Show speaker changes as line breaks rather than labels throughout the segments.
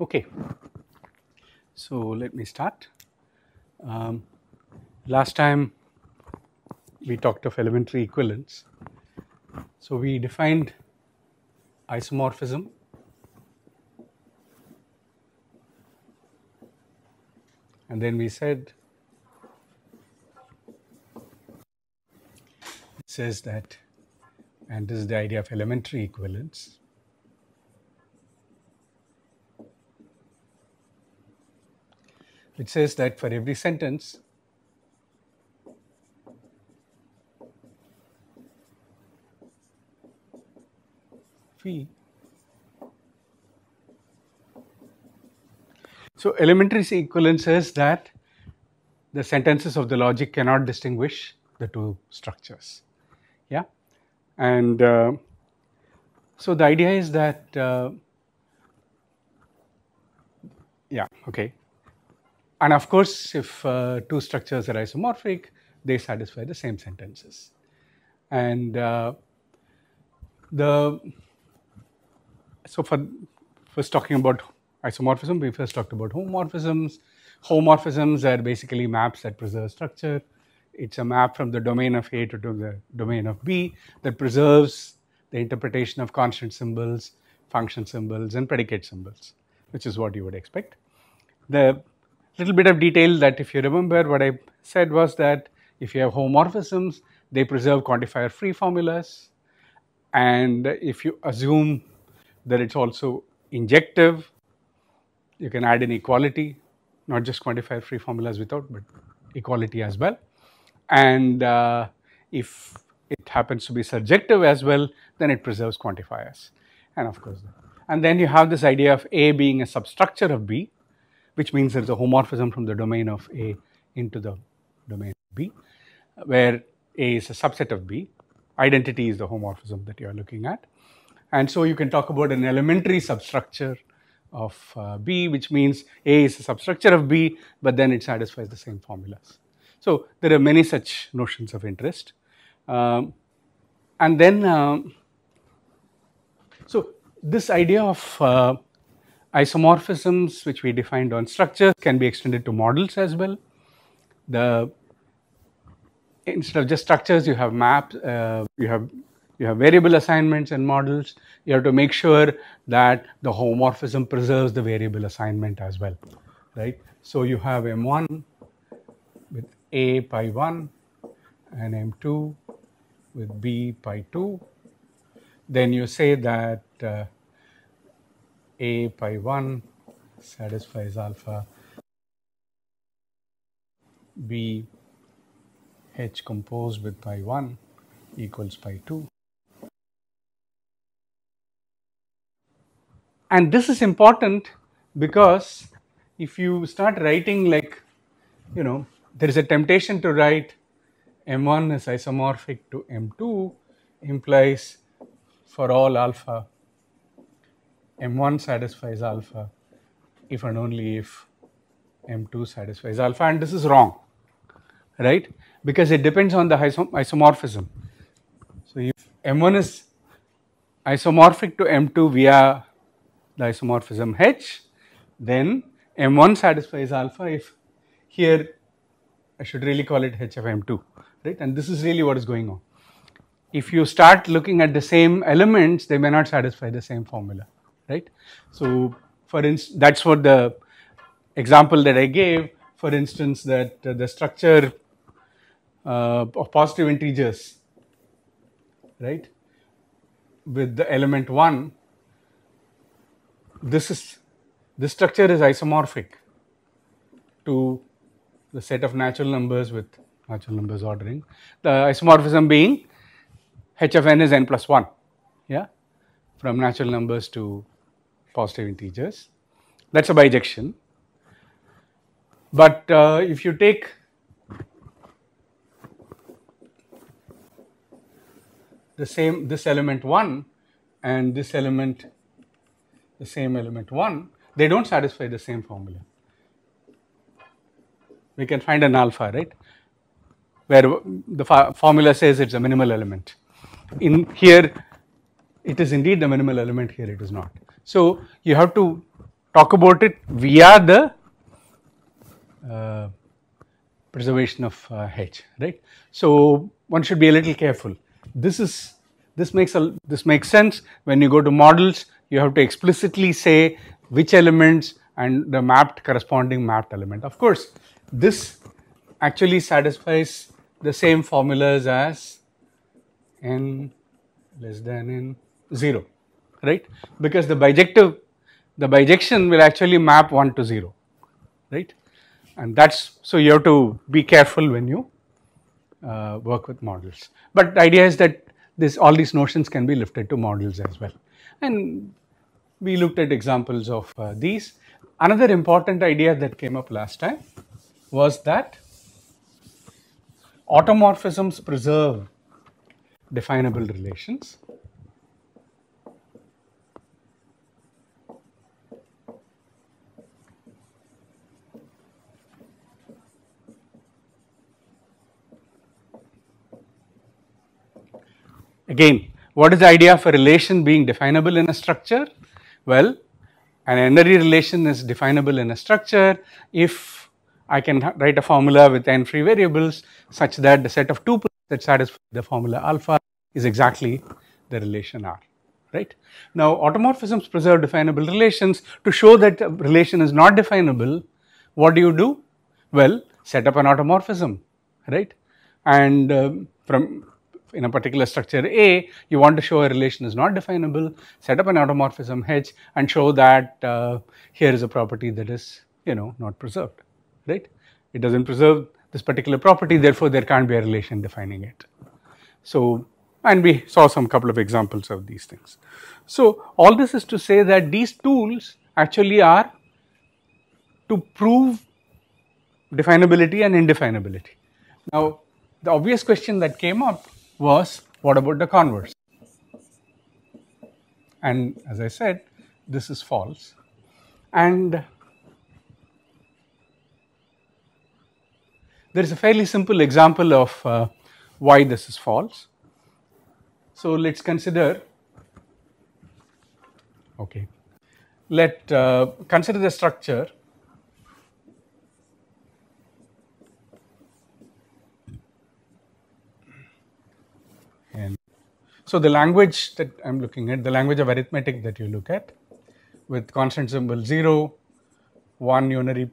Okay. So, let me start. Um, last time we talked of elementary equivalence. So, we defined isomorphism and then we said says that and this is the idea of elementary equivalence which says that for every sentence, phi. So elementary equivalence says that the sentences of the logic cannot distinguish the two structures. Yeah, and uh, so the idea is that uh, yeah okay and of course, if uh, two structures are isomorphic, they satisfy the same sentences. And uh, the so for first talking about isomorphism, we first talked about homomorphisms. Homomorphisms are basically maps that preserve structure. It's a map from the domain of A to the domain of B that preserves the interpretation of constant symbols, function symbols, and predicate symbols, which is what you would expect. The little bit of detail that if you remember what I said was that if you have homomorphisms, they preserve quantifier free formulas. And if you assume that it's also injective, you can add an equality, not just quantifier free formulas without, but equality as well. And uh, if it happens to be surjective as well, then it preserves quantifiers. And of course, and then you have this idea of A being a substructure of B which means there is a homomorphism from the domain of A into the domain B, where A is a subset of B. Identity is the homomorphism that you are looking at. And so you can talk about an elementary substructure of uh, B, which means A is a substructure of B, but then it satisfies the same formulas. So there are many such notions of interest. Um, and then, um, so this idea of uh, Isomorphisms, which we defined on structure, can be extended to models as well. The instead of just structures, you have maps, uh, you have you have variable assignments and models. You have to make sure that the homomorphism preserves the variable assignment as well, right? So you have M1 with A pi 1 and M2 with B pi 2. Then you say that uh, a pi 1 satisfies alpha b h composed with pi 1 equals pi 2. And this is important because if you start writing like, you know, there is a temptation to write m1 is isomorphic to m2 implies for all alpha m1 satisfies alpha if and only if m2 satisfies alpha and this is wrong right because it depends on the isom isomorphism. So, if m1 is isomorphic to m2 via the isomorphism h then m1 satisfies alpha if here I should really call it h of m2 right and this is really what is going on. If you start looking at the same elements they may not satisfy the same formula right? So for instance, that's what the example that I gave, for instance, that uh, the structure uh, of positive integers, right, with the element 1, this is, this structure is isomorphic to the set of natural numbers with natural numbers ordering. The isomorphism being h of n is n plus 1, yeah, from natural numbers to positive integers. That is a bijection. But uh, if you take the same this element 1 and this element the same element 1 they do not satisfy the same formula. We can find an alpha right where the formula says it is a minimal element. In here it is indeed the minimal element here it is not. So, you have to talk about it via the uh, preservation of uh, H, right. So, one should be a little careful. This is this makes a this makes sense when you go to models you have to explicitly say which elements and the mapped corresponding mapped element. Of course, this actually satisfies the same formulas as n less than n 0 right because the bijective the bijection will actually map 1 to 0 right and that's so you have to be careful when you uh, work with models but the idea is that this all these notions can be lifted to models as well and we looked at examples of uh, these another important idea that came up last time was that automorphisms preserve definable relations Again, what is the idea of a relation being definable in a structure? Well, an energy relation is definable in a structure if I can write a formula with n free variables such that the set of tuples that satisfy the formula alpha is exactly the relation R, right. Now automorphisms preserve definable relations to show that a relation is not definable, what do you do? Well, set up an automorphism, right. And um, from in a particular structure A, you want to show a relation is not definable, set up an automorphism H and show that uh, here is a property that is, you know, not preserved, right. It does not preserve this particular property, therefore, there can't be a relation defining it. So, and we saw some couple of examples of these things. So, all this is to say that these tools actually are to prove definability and indefinability. Now, the obvious question that came up was what about the converse? And as I said, this is false. And there is a fairly simple example of uh, why this is false. So, let us consider, okay, let uh, consider the structure So the language that I'm looking at, the language of arithmetic that you look at with constant symbol 0, 1 unary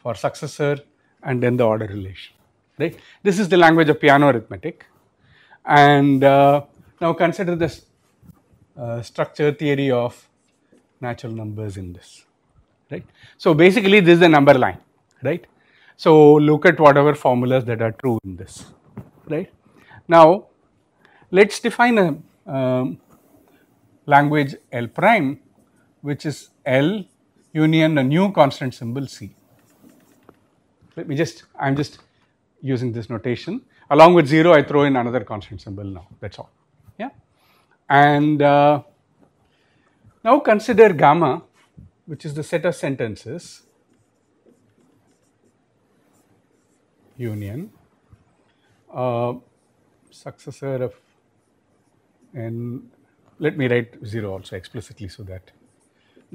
for successor and then the order relation, right. This is the language of piano arithmetic and uh, now consider this uh, structure theory of natural numbers in this, right. So basically this is the number line, right. So look at whatever formulas that are true in this, right. Now let us define a um, language L prime which is L union a new constant symbol C. Let me just, I am just using this notation along with 0 I throw in another constant symbol now that is all yeah. And uh, now consider gamma which is the set of sentences union uh, successor of and let me write 0 also explicitly so that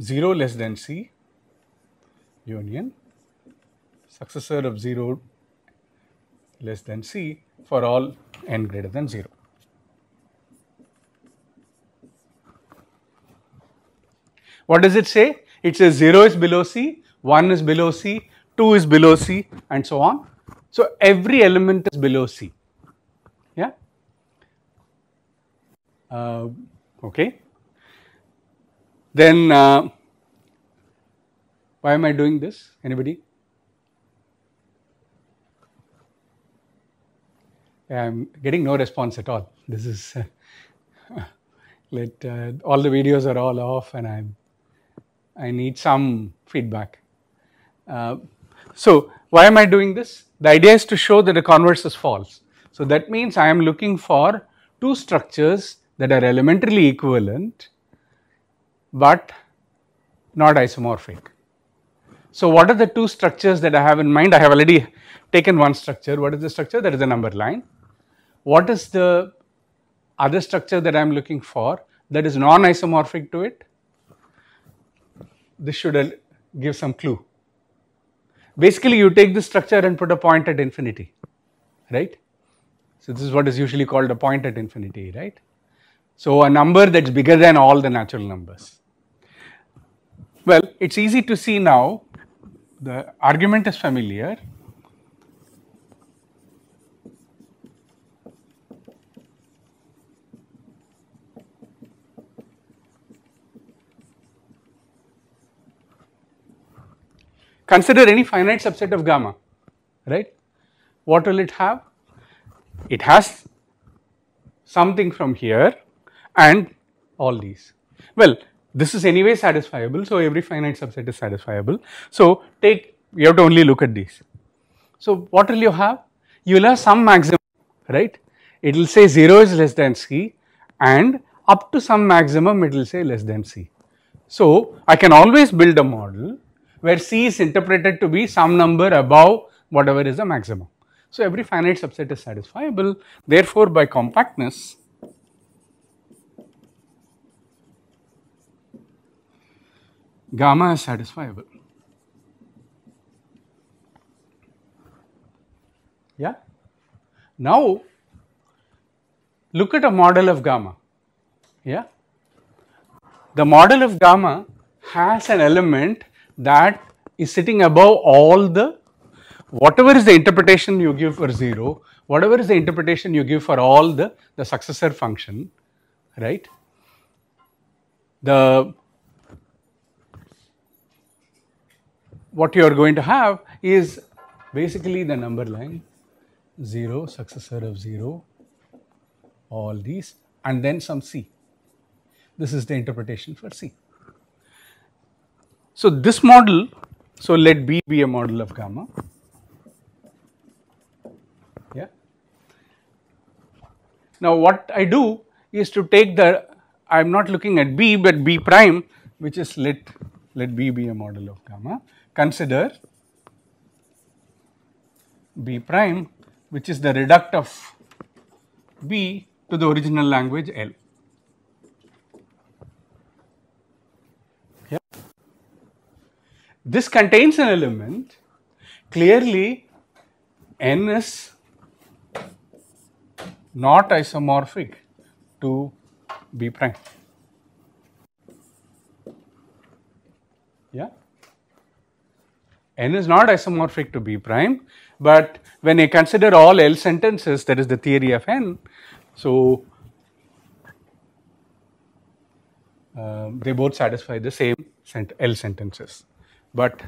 0 less than C union successor of 0 less than C for all n greater than 0. What does it say? It says 0 is below C, 1 is below C, 2 is below C and so on. So, every element is below C. Uh, okay. Then uh, why am I doing this? Anybody? I'm getting no response at all. This is let uh, all the videos are all off, and I I need some feedback. Uh, so why am I doing this? The idea is to show that the converse is false. So that means I am looking for two structures that are elementarily equivalent, but not isomorphic. So, what are the two structures that I have in mind? I have already taken one structure. What is the structure? That is the number line. What is the other structure that I am looking for that is non-isomorphic to it? This should uh, give some clue. Basically, you take this structure and put a point at infinity, right? So, this is what is usually called a point at infinity, right? So a number that's bigger than all the natural numbers. Well, it's easy to see now. The argument is familiar. Consider any finite subset of gamma, right? What will it have? It has something from here and all these. Well, this is anyway satisfiable. So, every finite subset is satisfiable. So, take you have to only look at these. So, what will you have? You will have some maximum, right? It will say 0 is less than c and up to some maximum it will say less than c. So, I can always build a model where c is interpreted to be some number above whatever is the maximum. So, every finite subset is satisfiable. Therefore, by compactness, gamma is satisfiable. Yeah. Now, look at a model of gamma. Yeah. The model of gamma has an element that is sitting above all the whatever is the interpretation you give for 0, whatever is the interpretation you give for all the, the successor function, right. The what you are going to have is basically the number line 0, successor of 0, all these and then some C. This is the interpretation for C. So, this model, so let B be a model of gamma. Yeah. Now, what I do is to take the, I am not looking at B, but B prime, which is let, let B be a model of gamma consider B prime which is the reduct of B to the original language L. Yeah. This contains an element clearly N is not isomorphic to B prime. n is not isomorphic to B prime, but when I consider all L sentences that is the theory of n. So, um, they both satisfy the same sent L sentences, but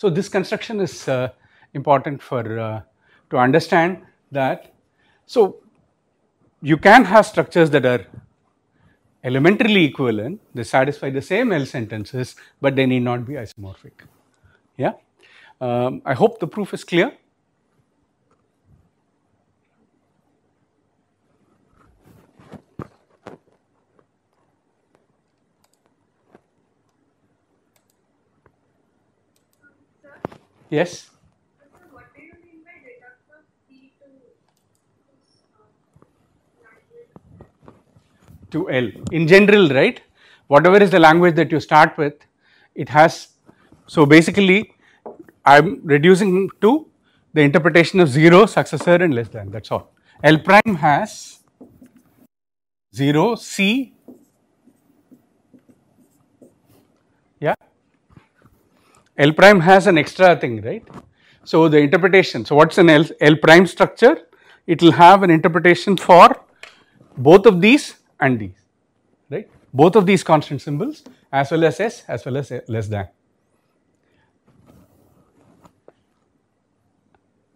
So, this construction is uh, important for uh, to understand that. So, you can have structures that are elementarily equivalent, they satisfy the same L sentences, but they need not be isomorphic. Yeah. Um, I hope the proof is clear. Yes. to L. In general, right, whatever is the language that you start with, it has, so basically I am reducing to the interpretation of 0, successor and less than that is all. L prime has 0, C, L prime has an extra thing, right? So, the interpretation. So, what is an L, L prime structure? It will have an interpretation for both of these and these, right? Both of these constant symbols as well as S as well as less than.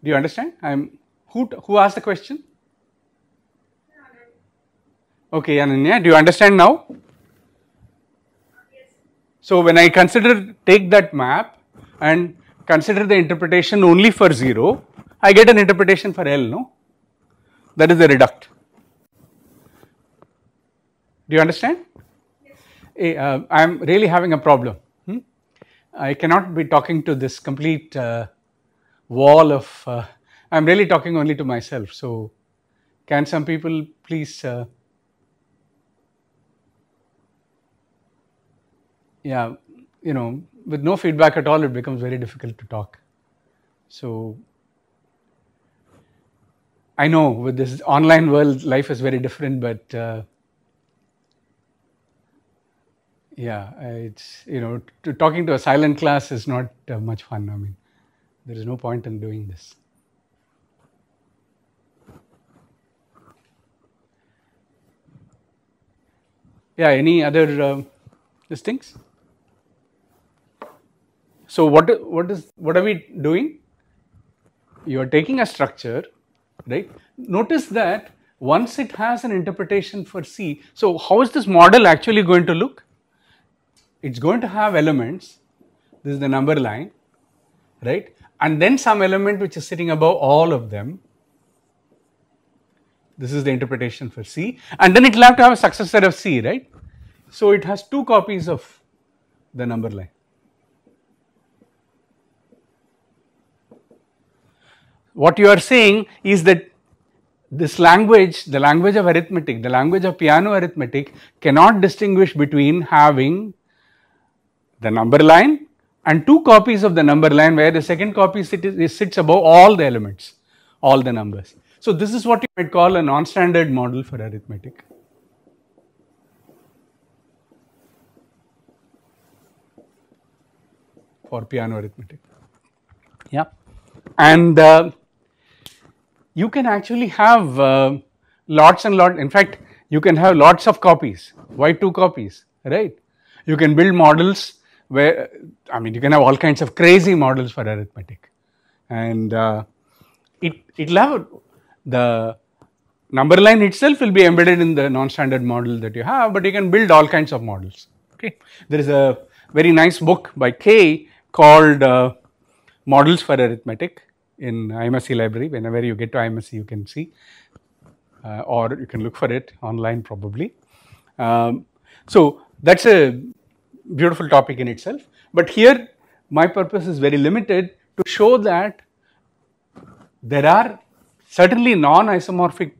Do you understand? I am who who asked the question? Okay, Ananya, do you understand now? So, when I consider take that map and consider the interpretation only for 0, I get an interpretation for L, no? That is the reduct. Do you understand? Yes. Eh, uh, I am really having a problem. Hmm? I cannot be talking to this complete uh, wall of, uh, I am really talking only to myself. So, can some people please uh, yeah, you know, with no feedback at all, it becomes very difficult to talk. So I know with this online world, life is very different, but uh, yeah, it's you know, talking to a silent class is not uh, much fun. I mean, there is no point in doing this. Yeah, any other uh, things? So what what is what are we doing? You are taking a structure, right? Notice that once it has an interpretation for C, so how is this model actually going to look? It's going to have elements. This is the number line, right? And then some element which is sitting above all of them. This is the interpretation for C, and then it will have to have a successor of C, right? So it has two copies of the number line. what you are saying is that this language, the language of arithmetic, the language of piano arithmetic cannot distinguish between having the number line and two copies of the number line where the second copy sit, sits above all the elements, all the numbers. So, this is what you might call a non-standard model for arithmetic. For piano arithmetic. Yeah. And uh, you can actually have uh, lots and lot. In fact, you can have lots of copies. Why two copies, right? You can build models where, I mean, you can have all kinds of crazy models for arithmetic. And uh, it, it'll have the number line itself will be embedded in the non-standard model that you have, but you can build all kinds of models, okay. There is a very nice book by Kay called uh, Models for Arithmetic in IMSC library. Whenever you get to IMSC, you can see, uh, or you can look for it online probably. Um, so that's a beautiful topic in itself. But here, my purpose is very limited to show that there are certainly non-isomorphic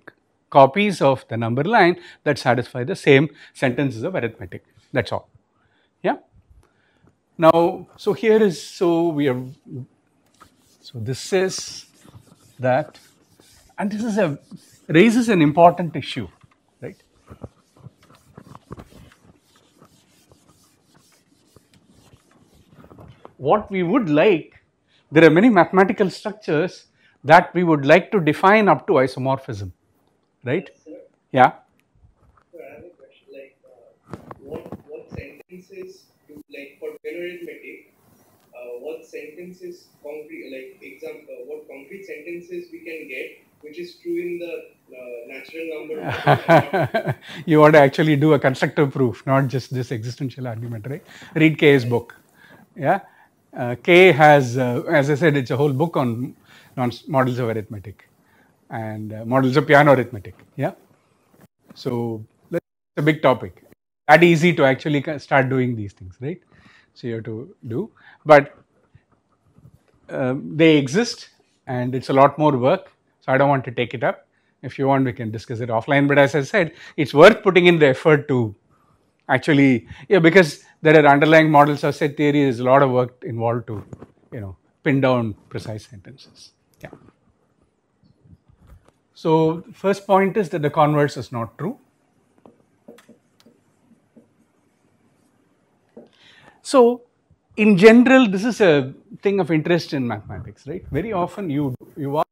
copies of the number line that satisfy the same sentences of arithmetic. That's all. Yeah. Now, so here is so we have so this is that, and this is a raises an important issue, right? What we would like, there are many mathematical structures that we would like to define up to isomorphism, right? Sir, yeah. Sir, I have a question. Like, uh, what what sentences do like for uh, what sentences concrete like example uh, what concrete sentences we can get which is true in the uh, natural number you want to actually do a constructive proof not just this existential argument right read k's book yeah uh, k has uh, as i said it's a whole book on models of arithmetic and models of piano arithmetic yeah so it's a big topic that easy to actually start doing these things right so you have to do. But um, they exist and it's a lot more work. So I don't want to take it up. If you want, we can discuss it offline. But as I said, it's worth putting in the effort to actually, yeah, because there are underlying models of set theory. There's a lot of work involved to, you know, pin down precise sentences. Yeah. So first point is that the converse is not true. So in general, this is a thing of interest in mathematics, right? Very often you, you are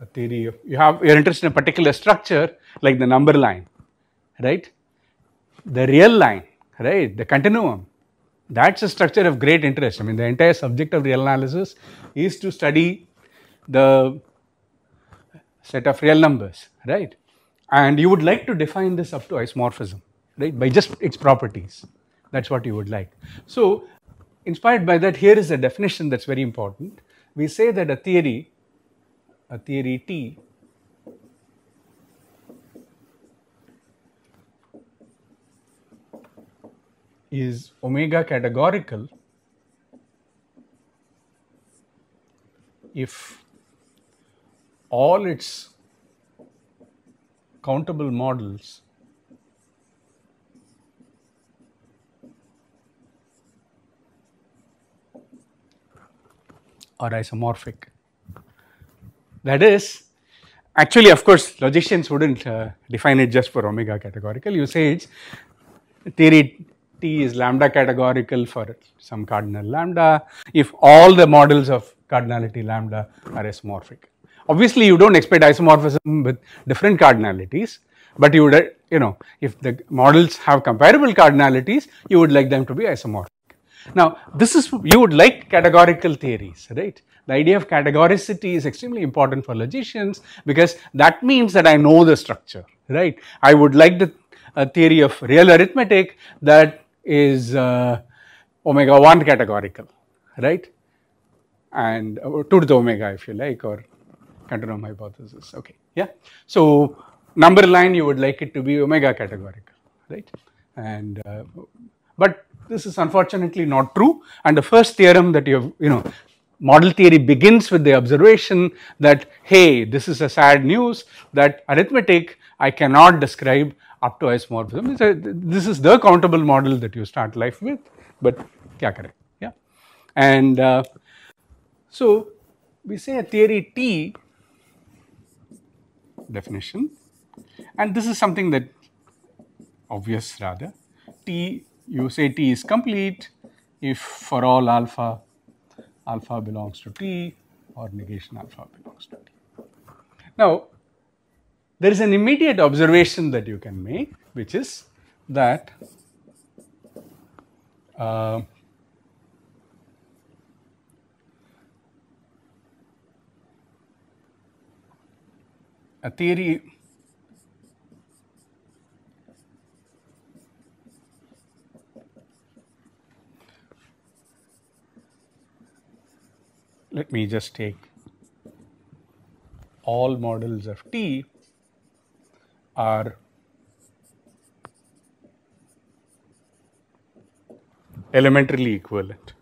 a theory of, you have, you're interested in a particular structure like the number line, right? The real line, right? The continuum, that's a structure of great interest. I mean, the entire subject of real analysis is to study the set of real numbers, right? And you would like to define this up to isomorphism, right? By just its properties. That's what you would like. So, inspired by that, here is a definition that's very important. We say that a theory, a theory T, is omega categorical if all its countable models are isomorphic. That is, actually of course logicians wouldn't uh, define it just for omega categorical, you say it's theory T is lambda categorical for some cardinal lambda if all the models of cardinality lambda are isomorphic. Obviously, you don't expect isomorphism with different cardinalities, but you would, you know, if the models have comparable cardinalities, you would like them to be isomorphic. Now, this is, you would like categorical theories, right? The idea of categoricity is extremely important for logicians because that means that I know the structure, right? I would like the uh, theory of real arithmetic that is uh, omega 1 categorical, right? And uh, 2 to the omega if you like or continuum hypothesis. Okay, yeah. So number line you would like it to be omega categorical, right? And uh, but this is unfortunately not true. And the first theorem that you have, you know, model theory begins with the observation that hey, this is a sad news that arithmetic I cannot describe up to isomorphism. A, this is the countable model that you start life with, but yeah, correct, yeah. And uh, so we say a theory T definition. And this is something that obvious rather. T, you say T is complete if for all alpha, alpha belongs to T or negation alpha belongs to T. Now, there is an immediate observation that you can make which is that uh, a theory let me just take all models of T are elementarily equivalent.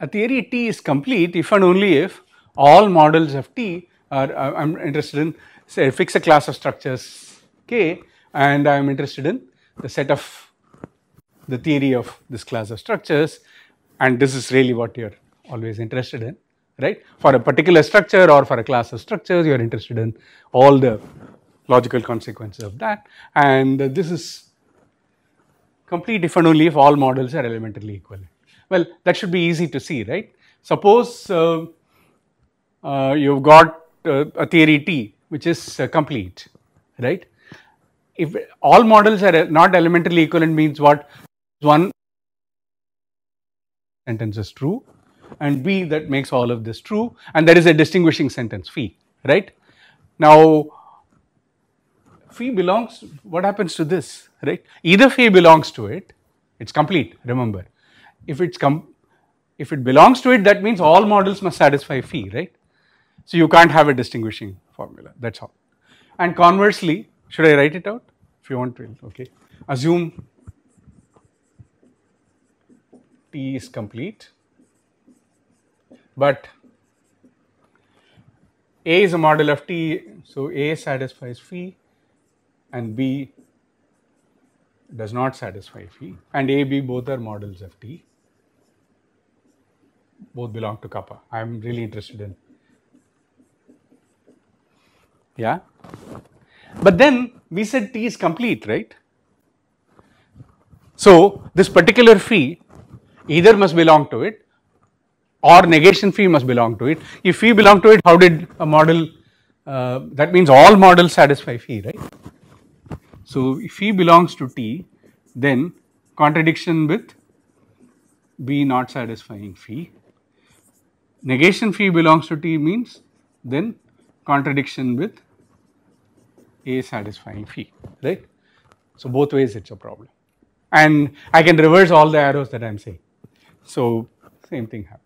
A theory T is complete if and only if all models of T are uh, I am interested in say fix a class of structures K and I am interested in the set of the theory of this class of structures and this is really what you are always interested in right. For a particular structure or for a class of structures you are interested in all the logical consequences of that and this is complete if and only if all models are elementarily equivalent. Well that should be easy to see right. Suppose uh, uh, you've got uh, a theory T which is uh, complete, right? If all models are not elementarily equivalent means what one sentence is true and B that makes all of this true and there is a distinguishing sentence phi, right. Now, phi belongs, what happens to this, right? Either phi belongs to it, it is complete, remember. If it's com if it belongs to it, that means all models must satisfy phi, right? So you can't have a distinguishing formula, that's all. And conversely, should I write it out? If you want to, okay. Assume T is complete, but A is a model of T, so A satisfies phi and B does not satisfy phi and A, B both are models of T, both belong to kappa. I am really interested in yeah. But then we said T is complete, right? So this particular phi either must belong to it or negation phi must belong to it. If phi belong to it, how did a model, uh, that means all models satisfy phi, right? So if phi belongs to T, then contradiction with B not satisfying phi. Negation phi belongs to T means then contradiction with a satisfying phi, right? So both ways it's a problem. And I can reverse all the arrows that I am saying. So same thing happens.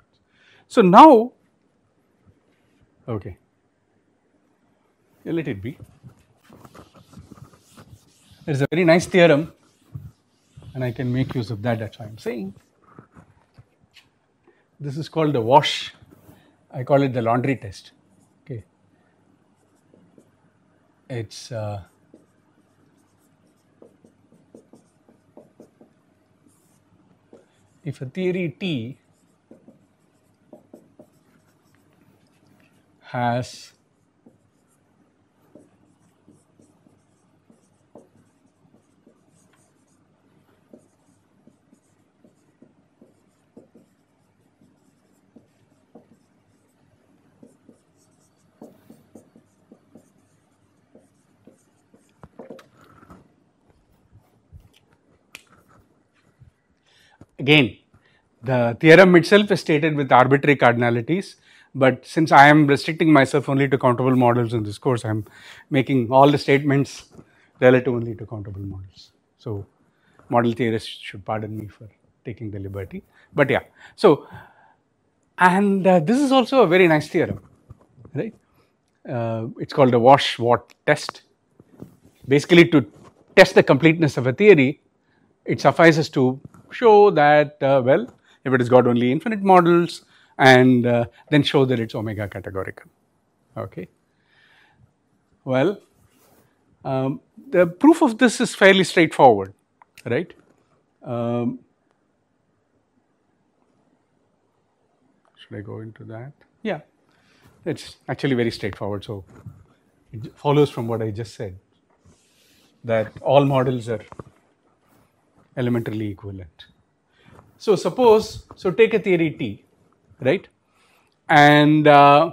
So now, okay, yeah, let it be. There is a very nice theorem and I can make use of that, that's why I am saying. This is called the wash, I call it the laundry test. it's uh, if a theory T has Again, the theorem itself is stated with arbitrary cardinalities, but since I am restricting myself only to countable models in this course, I am making all the statements relative only to countable models. So, model theorists should pardon me for taking the liberty, but yeah. So, and uh, this is also a very nice theorem, right? Uh, it's called the Wash Watt test. Basically, to test the completeness of a theory, it suffices to show that uh, well if it has got only infinite models and uh, then show that it's omega categorical okay well um, the proof of this is fairly straightforward right um, should I go into that? Yeah, it's actually very straightforward. So, it follows from what I just said that all models are elementarily equivalent. So suppose, so take a theory T, right? And uh,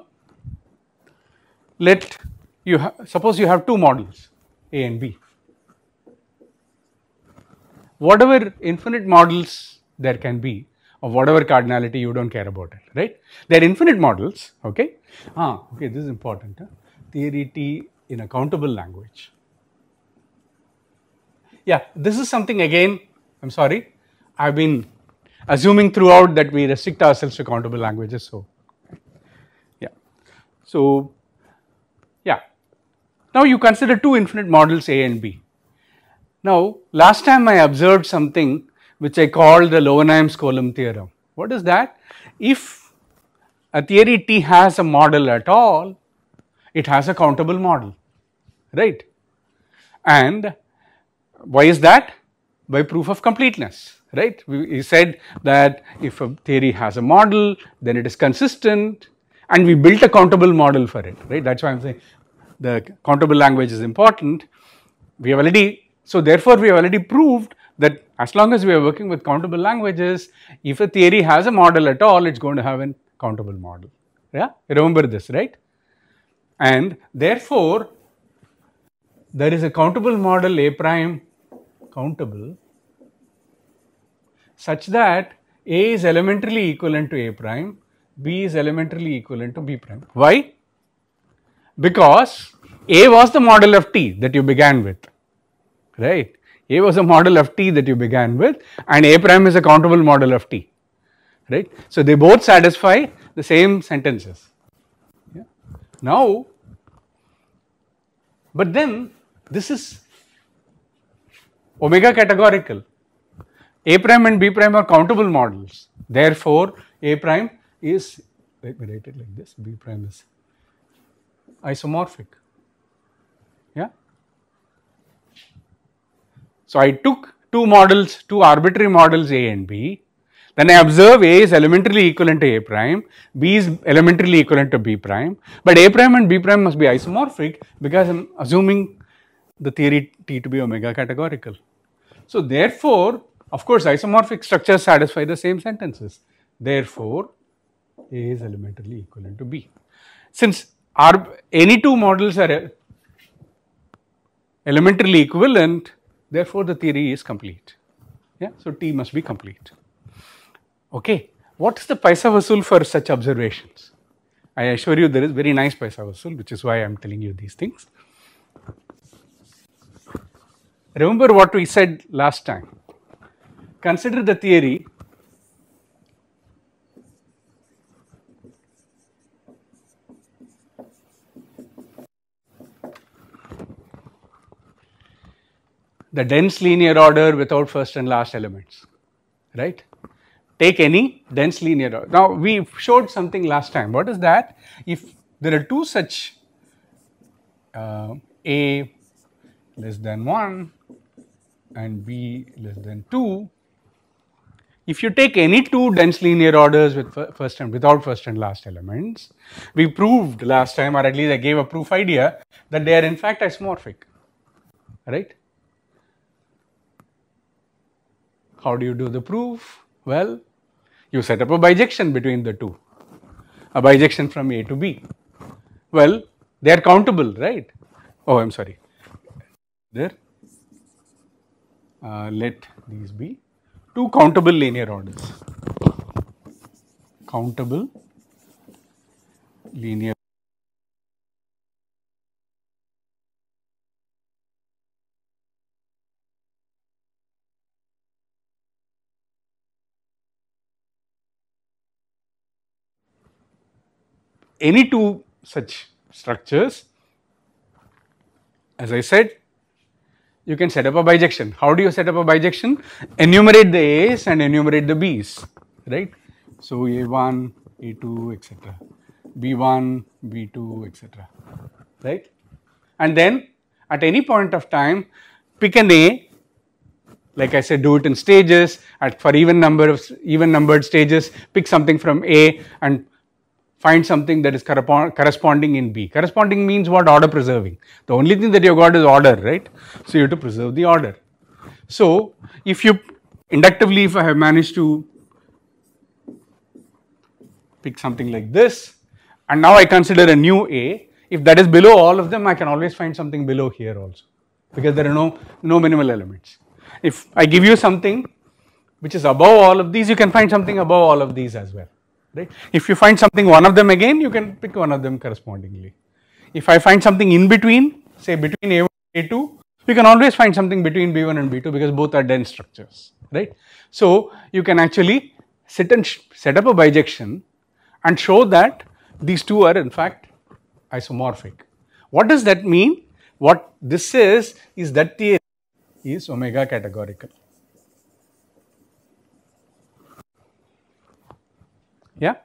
let you suppose you have two models A and B. Whatever infinite models there can be of whatever cardinality you do not care about it, right. They are infinite models, okay. Ah, okay, this is important, huh? theory T in a countable language. Yeah, this is something again I'm sorry, I've been assuming throughout that we restrict ourselves to countable languages. So, yeah. So, yeah. Now you consider two infinite models A and B. Now, last time I observed something which I called the Lowenheim's column theorem. What is that? If a theory T has a model at all, it has a countable model, right? And why is that? by proof of completeness, right. We, we said that if a theory has a model, then it is consistent and we built a countable model for it, right. That is why I am saying the countable language is important. We have already, so therefore, we have already proved that as long as we are working with countable languages, if a theory has a model at all, it is going to have a countable model. Yeah, remember this, right? And therefore, there is a countable model A prime countable such that A is elementarily equivalent to A prime, B is elementarily equivalent to B prime. Why? Because A was the model of T that you began with, right. A was a model of T that you began with and A prime is a countable model of T, right. So, they both satisfy the same sentences. Yeah. Now, but then this is omega categorical. A prime and B prime are countable models. Therefore, A prime is, let me write it like this, B prime is isomorphic. Yeah. So, I took two models, two arbitrary models A and B. Then I observe A is elementarily equivalent to A prime, B is elementarily equivalent to B prime, but A prime and B prime must be isomorphic because I am assuming the theory T to be omega categorical. So, therefore, of course, isomorphic structures satisfy the same sentences. Therefore, A is elementarily equivalent to B. Since our, any two models are elementarily equivalent, therefore, the theory is complete. Yeah, so T must be complete. Okay, what is the paisa vasul for such observations? I assure you there is very nice paisa vasul, which is why I am telling you these things. Remember what we said last time. Consider the theory the dense linear order without first and last elements, right? Take any dense linear order. Now, we showed something last time. What is that? If there are two such uh, A less than 1 and b less than 2, if you take any two dense linear orders with first and without first and last elements, we proved last time or at least I gave a proof idea that they are in fact isomorphic, right? How do you do the proof? Well, you set up a bijection between the two, a bijection from A to B. Well, they are countable, right? Oh, I am sorry. There, uh, let these be two countable linear orders. Countable linear any two such structures as I said you can set up a bijection. How do you set up a bijection? Enumerate the A's and enumerate the B's, right? So A1, A2, etc. B1, B2, etc. Right? And then at any point of time, pick an A. Like I said, do it in stages. At for even number of even numbered stages, pick something from A and find something that is corresponding in B. Corresponding means what order preserving. The only thing that you have got is order, right. So, you have to preserve the order. So, if you inductively if I have managed to pick something like this and now I consider a new A, if that is below all of them I can always find something below here also because there are no, no minimal elements. If I give you something which is above all of these you can find something above all of these as well right? If you find something one of them again, you can pick one of them correspondingly. If I find something in between, say between A1 and A2, you can always find something between B1 and B2 because both are dense structures, right? So, you can actually sit and set up a bijection and show that these two are in fact isomorphic. What does that mean? What this says is that the is omega categorical. Yeah.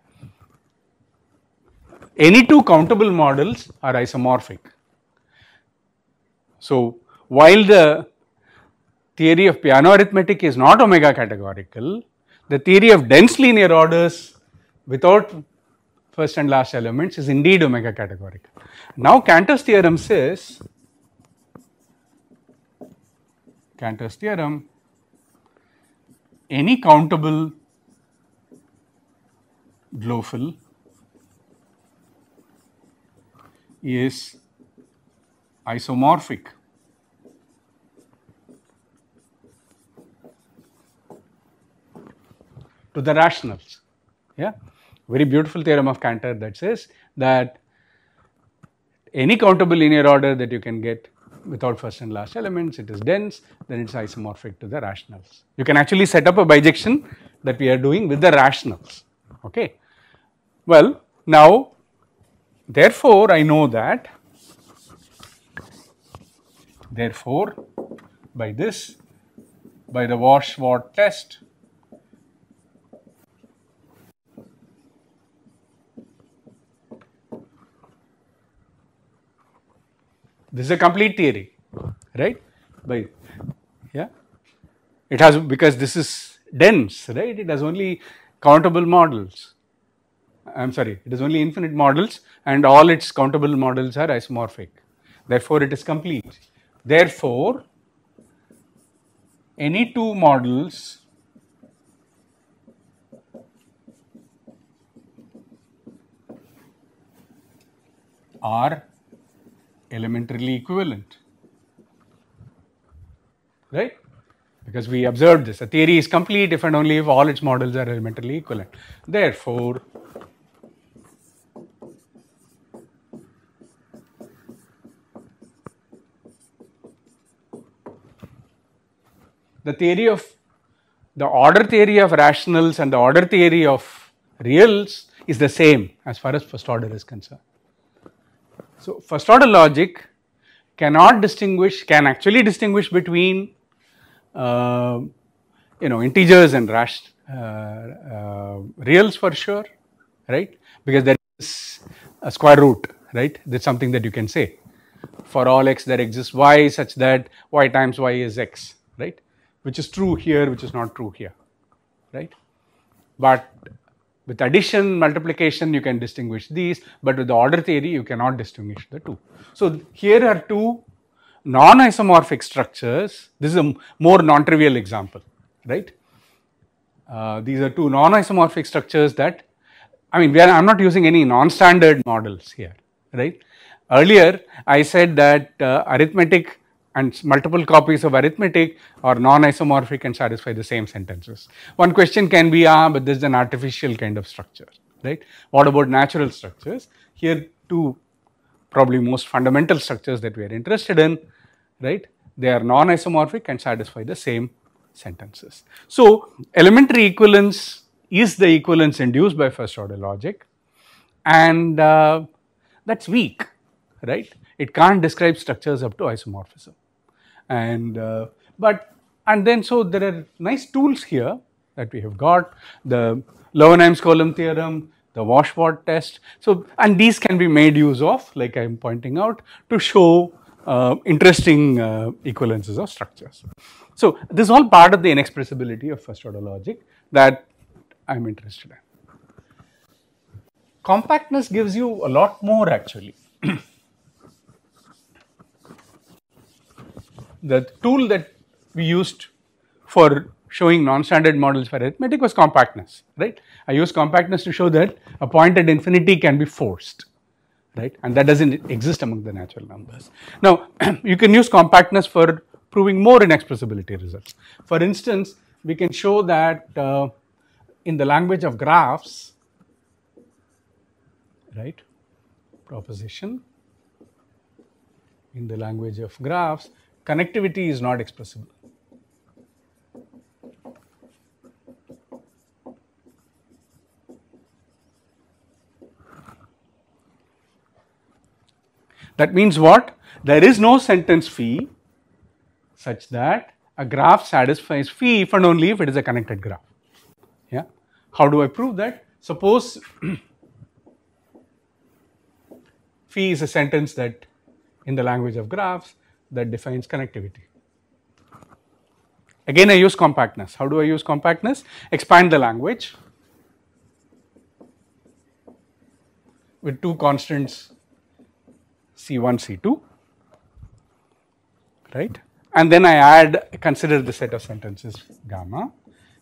Any two countable models are isomorphic. So, while the theory of piano arithmetic is not omega categorical, the theory of dense linear orders without first and last elements is indeed omega categorical. Now, Cantor's theorem says Cantor's theorem any countable Blofeld is isomorphic. to the rationals. Yeah, very beautiful theorem of Cantor that says that any countable linear order that you can get without first and last elements, it is dense, then it is isomorphic to the rationals. You can actually set up a bijection that we are doing with the rationals. Okay. Well, now therefore, I know that therefore, by this by the wash test this is a complete theory right by yeah it has because this is dense right it has only countable models I'm sorry, it is only infinite models and all its countable models are isomorphic. Therefore, it is complete. Therefore, any two models are elementarily equivalent, right? Because we observed this, a theory is complete if and only if all its models are elementarily equivalent. Therefore, the theory of the order theory of rationals and the order theory of reals is the same as far as first order is concerned. So, first order logic cannot distinguish, can actually distinguish between uh, you know integers and rash, uh, uh, reals for sure, right? Because there is a square root, right? That's something that you can say. For all x there exists y such that y times y is x, right? which is true here, which is not true here, right? But with addition, multiplication, you can distinguish these, but with the order theory, you cannot distinguish the two. So, here are two non-isomorphic structures. This is a more non-trivial example, right? Uh, these are two non-isomorphic structures that, I mean, are, I'm not using any non-standard models here, right? Earlier, I said that uh, arithmetic and multiple copies of arithmetic or non-isomorphic and satisfy the same sentences. One question can be, ah, but this is an artificial kind of structure, right? What about natural structures? Here two probably most fundamental structures that we are interested in, right? They are non-isomorphic and satisfy the same sentences. So, elementary equivalence is the equivalence induced by first order logic and uh, that is weak, right. It can't describe structures up to isomorphism and uh, but and then so there are nice tools here that we have got the Löwenheim's column theorem, the washboard test. So and these can be made use of like I am pointing out to show uh, interesting uh, equivalences of structures. So this is all part of the inexpressibility of first order logic that I am interested in. Compactness gives you a lot more actually. the tool that we used for showing non-standard models for arithmetic was compactness, right. I use compactness to show that a point at infinity can be forced, right and that does not exist among the natural numbers. Now you can use compactness for proving more inexpressibility results. For instance, we can show that uh, in the language of graphs, right, proposition in the language of graphs, connectivity is not expressible. That means what? There is no sentence phi such that a graph satisfies phi if and only if it is a connected graph. Yeah. How do I prove that? Suppose phi is a sentence that in the language of graphs that defines connectivity. Again, I use compactness. How do I use compactness? Expand the language with two constants C1, C2, right? And then I add, consider the set of sentences gamma,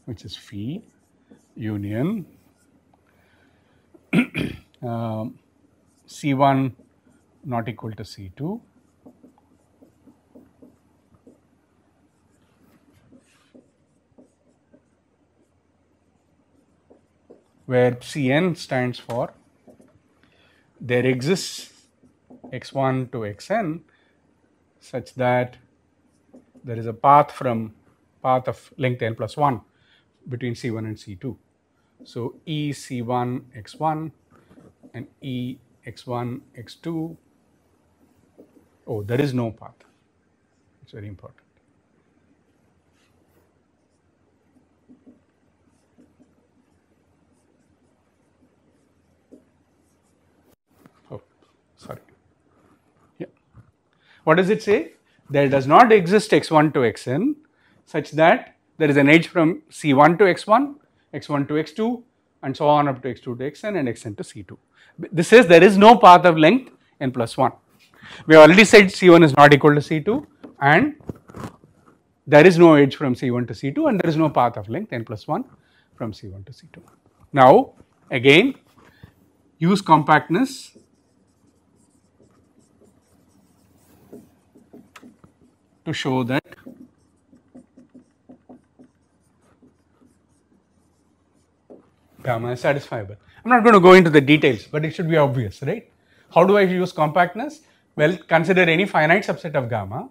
which is phi union um, C1 not equal to C2 where Cn stands for there exists x1 to xn such that there is a path from path of length n plus 1 between C1 and C2. So, E C1 x1 and E x1 x2, oh there is no path, it is very important. sorry. Yeah. What does it say? There does not exist x1 to xn such that there is an edge from c1 to x1, x1 to x2 and so on up to x2 to xn and xn to c2. This says there is no path of length n plus 1. We already said c1 is not equal to c2 and there is no edge from c1 to c2 and there is no path of length n plus 1 from c1 to c2. Now again use compactness to show that gamma is satisfiable. I'm not going to go into the details, but it should be obvious, right? How do I use compactness? Well, consider any finite subset of gamma.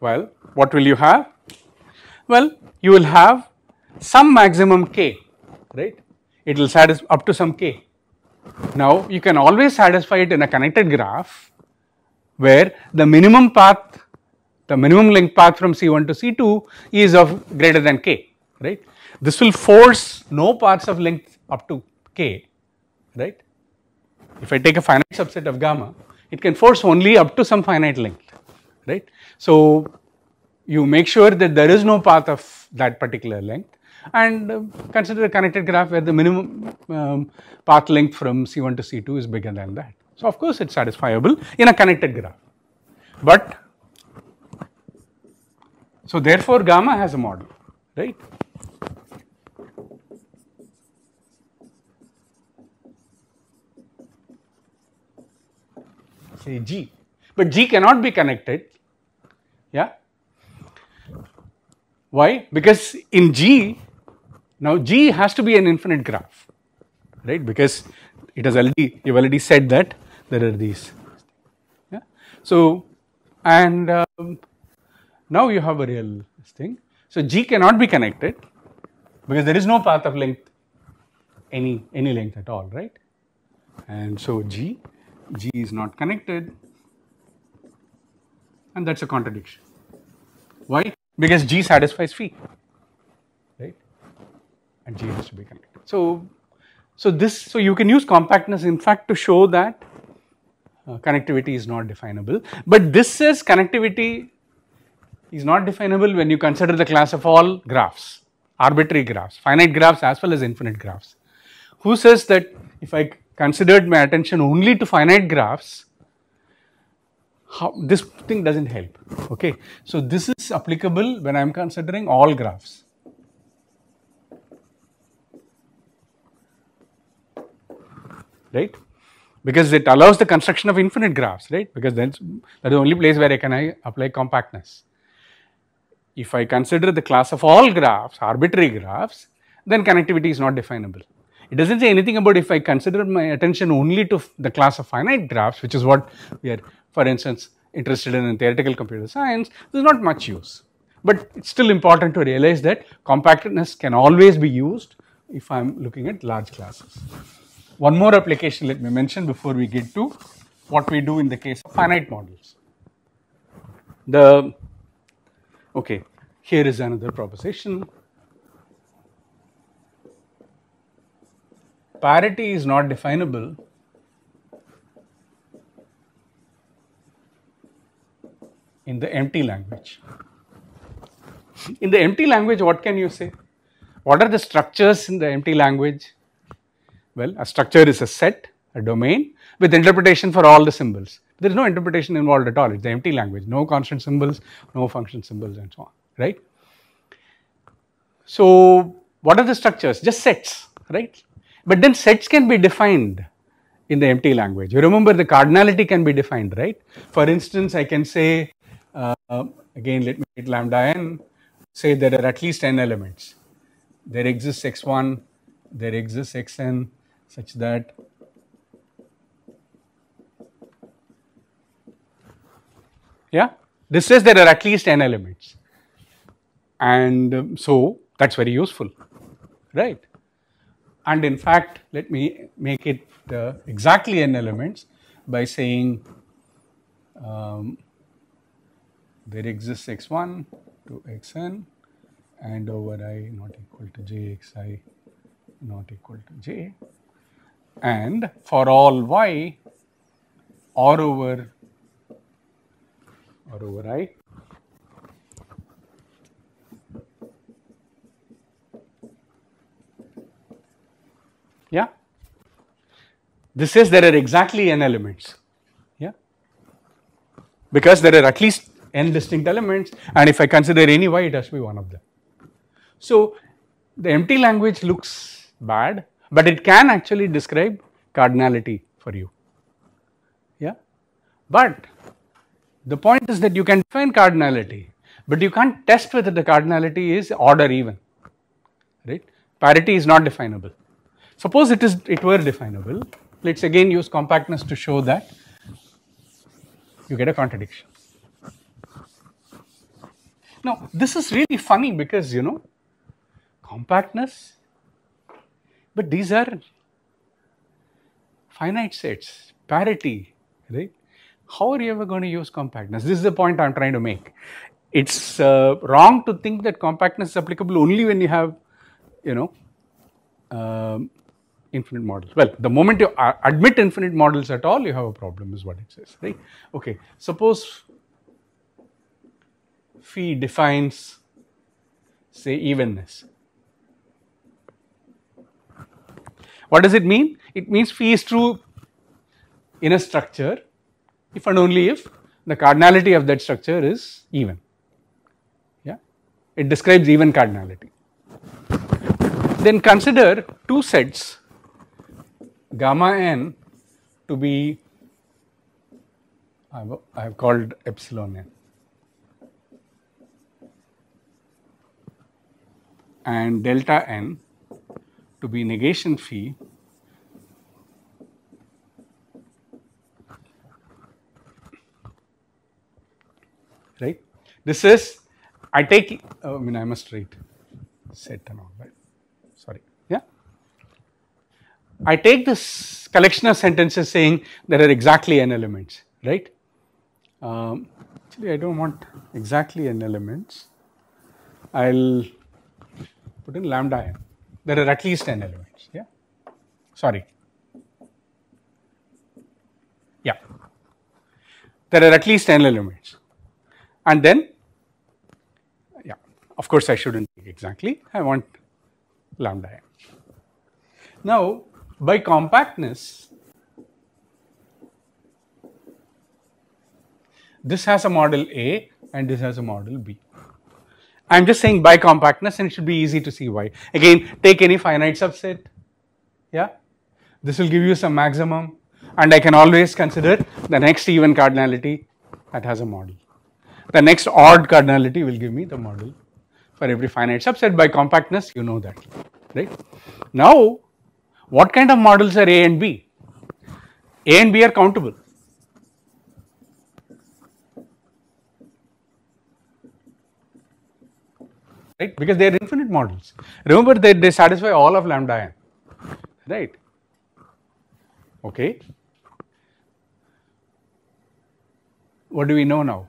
Well, what will you have? Well, you will have some maximum k, right? It will satisfy up to some k. Now, you can always satisfy it in a connected graph where the minimum path the minimum length path from C1 to C2 is of greater than k, right. This will force no paths of length up to k, right. If I take a finite subset of gamma, it can force only up to some finite length, right. So, you make sure that there is no path of that particular length and uh, consider a connected graph where the minimum um, path length from C1 to C2 is bigger than that. So, of course, it is satisfiable in a connected graph, but so, therefore, gamma has a model, right. Say G, but G cannot be connected, yeah. Why? Because in G, now G has to be an infinite graph, right, because it has already, you have already said that there are these, yeah. So, and um, now you have a real thing. So G cannot be connected because there is no path of length, any, any length at all, right? And so G, G is not connected and that's a contradiction. Why? Because G satisfies phi, right? And G has to be connected. So, so this, so you can use compactness in fact to show that uh, connectivity is not definable. But this says connectivity is not definable when you consider the class of all graphs, arbitrary graphs, finite graphs as well as infinite graphs. Who says that if I considered my attention only to finite graphs, how, this thing does not help. Okay. So, this is applicable when I am considering all graphs. right because it allows the construction of infinite graphs right because that's that is the only place where I can I apply compactness. If I consider the class of all graphs, arbitrary graphs, then connectivity is not definable. It does not say anything about if I consider my attention only to the class of finite graphs, which is what we are, for instance, interested in in theoretical computer science, there is not much use. But it is still important to realize that compactness can always be used if I am looking at large classes. One more application let me mention before we get to what we do in the case of finite models. The Okay, here is another proposition. Parity is not definable in the empty language. In the empty language, what can you say? What are the structures in the empty language? Well, a structure is a set, a domain with interpretation for all the symbols. There is no interpretation involved at all. It's the empty language, no constant symbols, no function symbols and so on, right? So, what are the structures? Just sets, right? But then sets can be defined in the empty language. You remember the cardinality can be defined, right? For instance, I can say, uh, again let me write lambda n, say there are at least n elements. There exists x1, there exists xn such that Yeah? This says there are at least n elements. And um, so that's very useful, right? And in fact, let me make it uh, exactly n elements by saying um, there exists x1 to xn and over i not equal to j xi not equal to j and for all y r over over I, yeah this says there are exactly n elements yeah because there are at least n distinct elements and if i consider any y it has to be one of them so the empty language looks bad but it can actually describe cardinality for you yeah but the point is that you can define cardinality, but you can't test whether the cardinality is odd or even, right? Parity is not definable. Suppose it is, it were definable, let us again use compactness to show that you get a contradiction. Now this is really funny because you know compactness, but these are finite sets, parity, right? how are you ever going to use compactness? This is the point I'm trying to make. It's uh, wrong to think that compactness is applicable only when you have, you know, um, infinite models. Well, the moment you uh, admit infinite models at all, you have a problem is what it says, right? Okay, suppose phi defines say evenness. What does it mean? It means phi is true in a structure if and only if the cardinality of that structure is even. Yeah? It describes even cardinality. Then consider two sets gamma n to be I have called epsilon n and delta n to be negation phi This is I take oh, I mean I must write set and all right. Sorry. Yeah. I take this collection of sentences saying there are exactly n elements, right? Um, actually, I don't want exactly n elements. I'll put in lambda n. There are at least n elements. Yeah. Sorry. Yeah. There are at least n elements. And then of course, I shouldn't take exactly. I want lambda m. Now, by compactness, this has a model A and this has a model B. I am just saying by compactness and it should be easy to see why. Again, take any finite subset, yeah, this will give you some maximum and I can always consider the next even cardinality that has a model. The next odd cardinality will give me the model for every finite subset by compactness you know that right. Now what kind of models are A and B? A and B are countable. Right, because they are infinite models. Remember that they satisfy all of lambda n, right? Okay. What do we know now?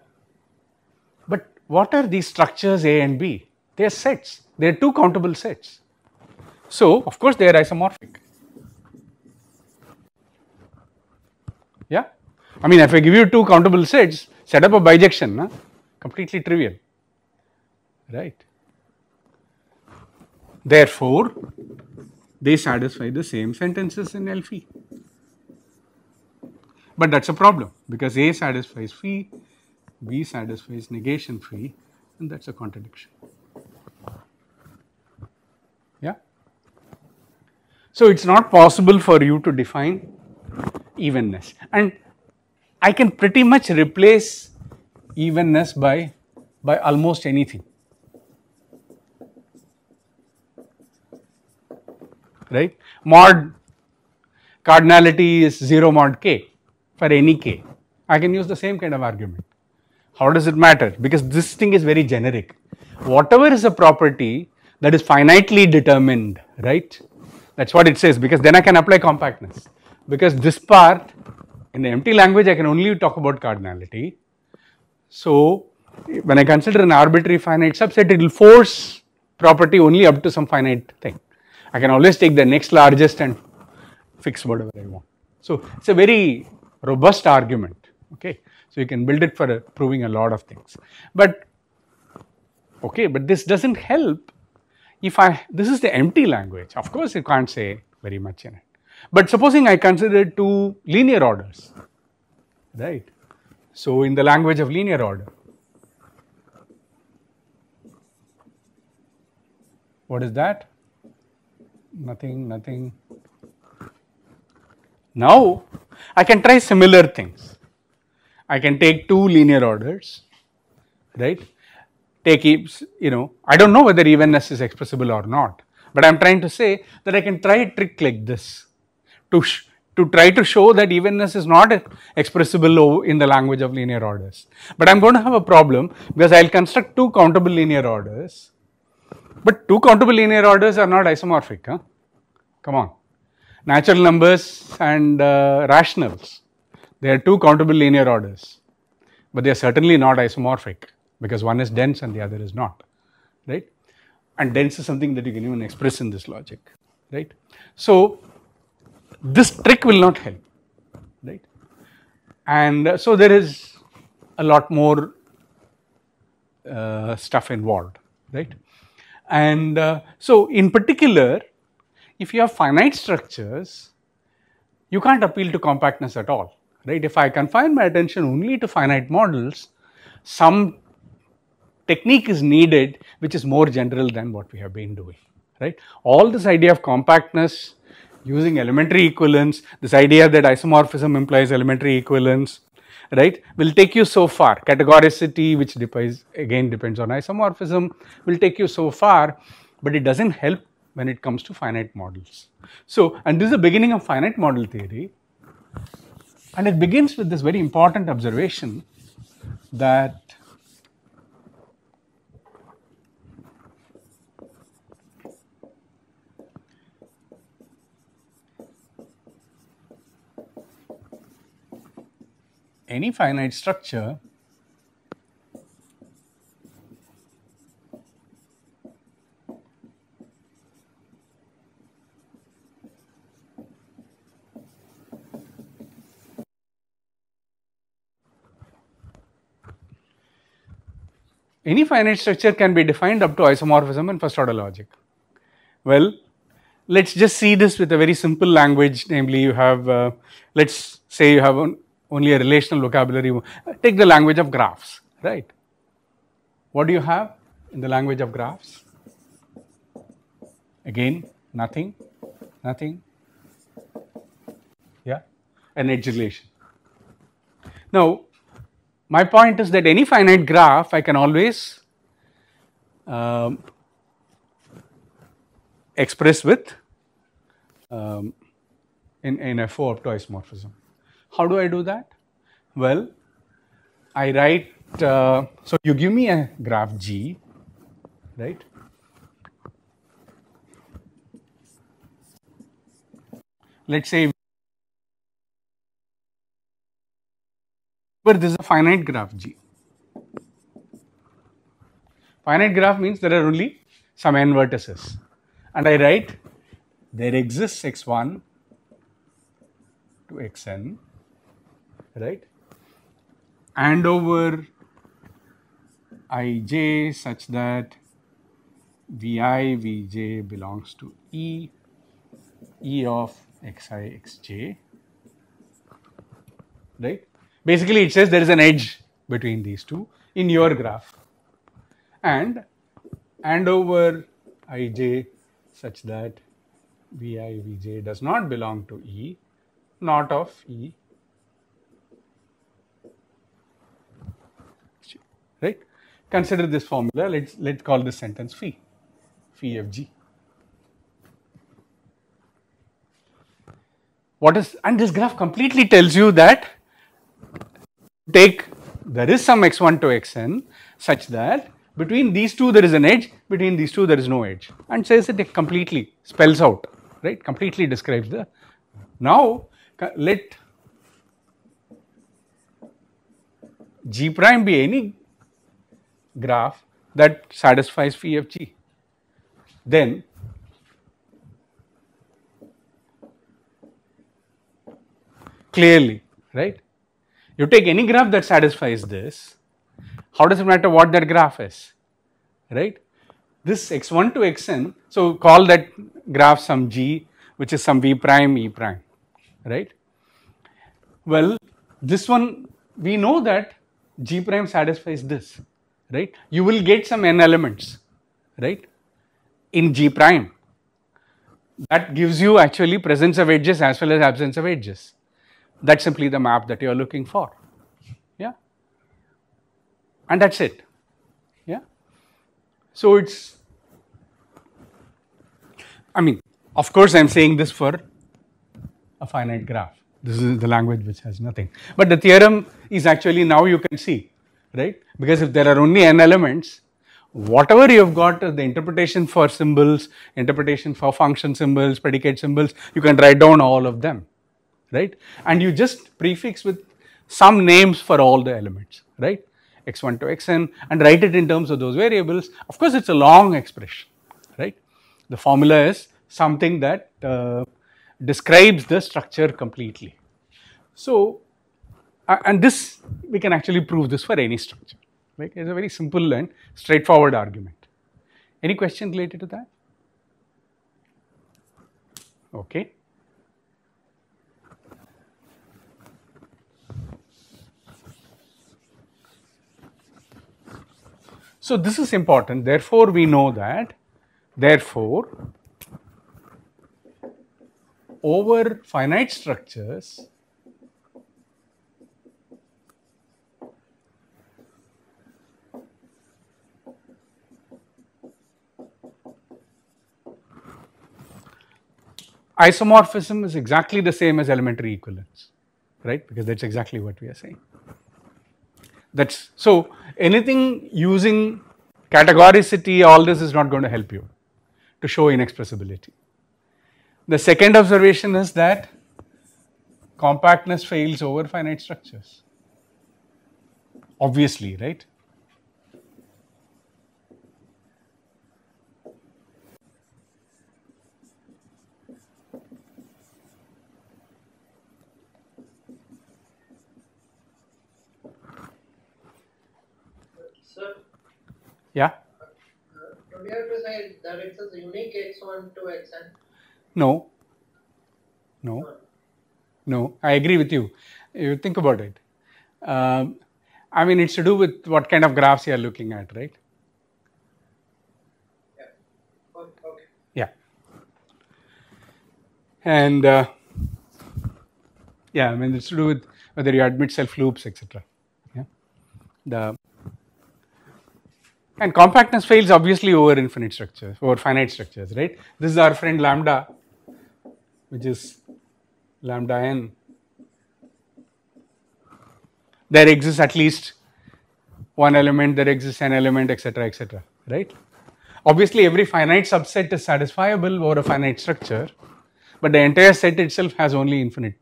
But what are these structures A and B? They are sets. They are two countable sets. So, of course, they are isomorphic. Yeah? I mean, if I give you two countable sets, set up a bijection, huh? completely trivial, right? Therefore, they satisfy the same sentences in L phi. But that is a problem because A satisfies phi, B satisfies negation phi and that is a contradiction. So it's not possible for you to define evenness and I can pretty much replace evenness by, by almost anything. Right? Mod cardinality is 0 mod k for any k. I can use the same kind of argument. How does it matter? Because this thing is very generic. Whatever is a property that is finitely determined, right? That is what it says because then I can apply compactness. Because this part in the empty language I can only talk about cardinality. So, when I consider an arbitrary finite subset it will force property only up to some finite thing. I can always take the next largest and fix whatever I want. So, it is a very robust argument okay. So, you can build it for uh, proving a lot of things. But okay, but this does not help if I, this is the empty language, of course you can't say very much in it. But supposing I consider two linear orders, right. So, in the language of linear order, what is that? Nothing, nothing. Now, I can try similar things. I can take two linear orders, right? take, you know, I do not know whether evenness is expressible or not, but I am trying to say that I can try a trick like this to, to try to show that evenness is not expressible in the language of linear orders. But I am going to have a problem because I will construct two countable linear orders, but two countable linear orders are not isomorphic, huh? come on. Natural numbers and uh, rationals, they are two countable linear orders, but they are certainly not isomorphic because one is dense and the other is not, right? And dense is something that you can even express in this logic, right? So this trick will not help, right? And uh, so there is a lot more uh, stuff involved, right? And uh, so in particular, if you have finite structures, you can't appeal to compactness at all, right? If I confine my attention only to finite models, some technique is needed which is more general than what we have been doing, right. All this idea of compactness using elementary equivalence, this idea that isomorphism implies elementary equivalence, right, will take you so far. Categoricity which depends again depends on isomorphism will take you so far, but it does not help when it comes to finite models. So, and this is the beginning of finite model theory and it begins with this very important observation that any finite structure any finite structure can be defined up to isomorphism in first order logic. Well, let us just see this with a very simple language namely you have uh, let us say you have an only a relational vocabulary. Take the language of graphs, right? What do you have in the language of graphs? Again, nothing, nothing. Yeah, an edge relation. Now, my point is that any finite graph I can always um, express with um, in, in a four-optoismorphism. How do I do that? Well, I write, uh, so you give me a graph G, right? Let's say but this is a finite graph G. Finite graph means there are only some n vertices and I write there exists x1 to xn right? And over ij such that vi vj belongs to e, e of xi xj, right? Basically, it says there is an edge between these two in your graph and and over ij such that vi vj does not belong to e, not of e Consider this formula. Let's let's call this sentence phi, phi of g. What is and this graph completely tells you that take there is some x1 to xn such that between these two there is an edge, between these two there is no edge and says it completely spells out, right, completely describes the. Now, let g prime be any graph that satisfies phi of g. Then clearly, right? You take any graph that satisfies this, how does it matter what that graph is, right? This x1 to xn, so call that graph some g which is some v prime e prime, right? Well, this one we know that g prime satisfies this right? You will get some n elements, right, in G prime. That gives you actually presence of edges as well as absence of edges. That's simply the map that you are looking for, yeah. And that's it, yeah. So it's, I mean, of course, I am saying this for a finite graph. This is the language which has nothing. But the theorem is actually now you can see right? Because if there are only n elements, whatever you have got the interpretation for symbols, interpretation for function symbols, predicate symbols, you can write down all of them, right? And you just prefix with some names for all the elements, right? x1 to xn and write it in terms of those variables. Of course, it's a long expression, right? The formula is something that uh, describes the structure completely. So, uh, and this we can actually prove this for any structure. Right? It's a very simple and straightforward argument. Any question related to that? Okay. So this is important. Therefore, we know that, therefore, over finite structures, Isomorphism is exactly the same as elementary equivalence, right? Because that's exactly what we are saying. That's so anything using categoricity, all this is not going to help you to show inexpressibility. The second observation is that compactness fails over finite structures. Obviously, right? Yeah? Would you have to say that it's a unique x1 to xn? No. No. No, I agree with you. You think about it. Um, I mean, it's to do with what kind of graphs you are looking at, right? Yeah. Okay. yeah. And uh, yeah, I mean, it's to do with whether you admit self loops, etc. Yeah. The and compactness fails obviously over infinite structures, over finite structures, right. This is our friend lambda, which is lambda n. There exists at least one element, there exists an element, etc., etc., right. Obviously, every finite subset is satisfiable over a finite structure, but the entire set itself has only infinite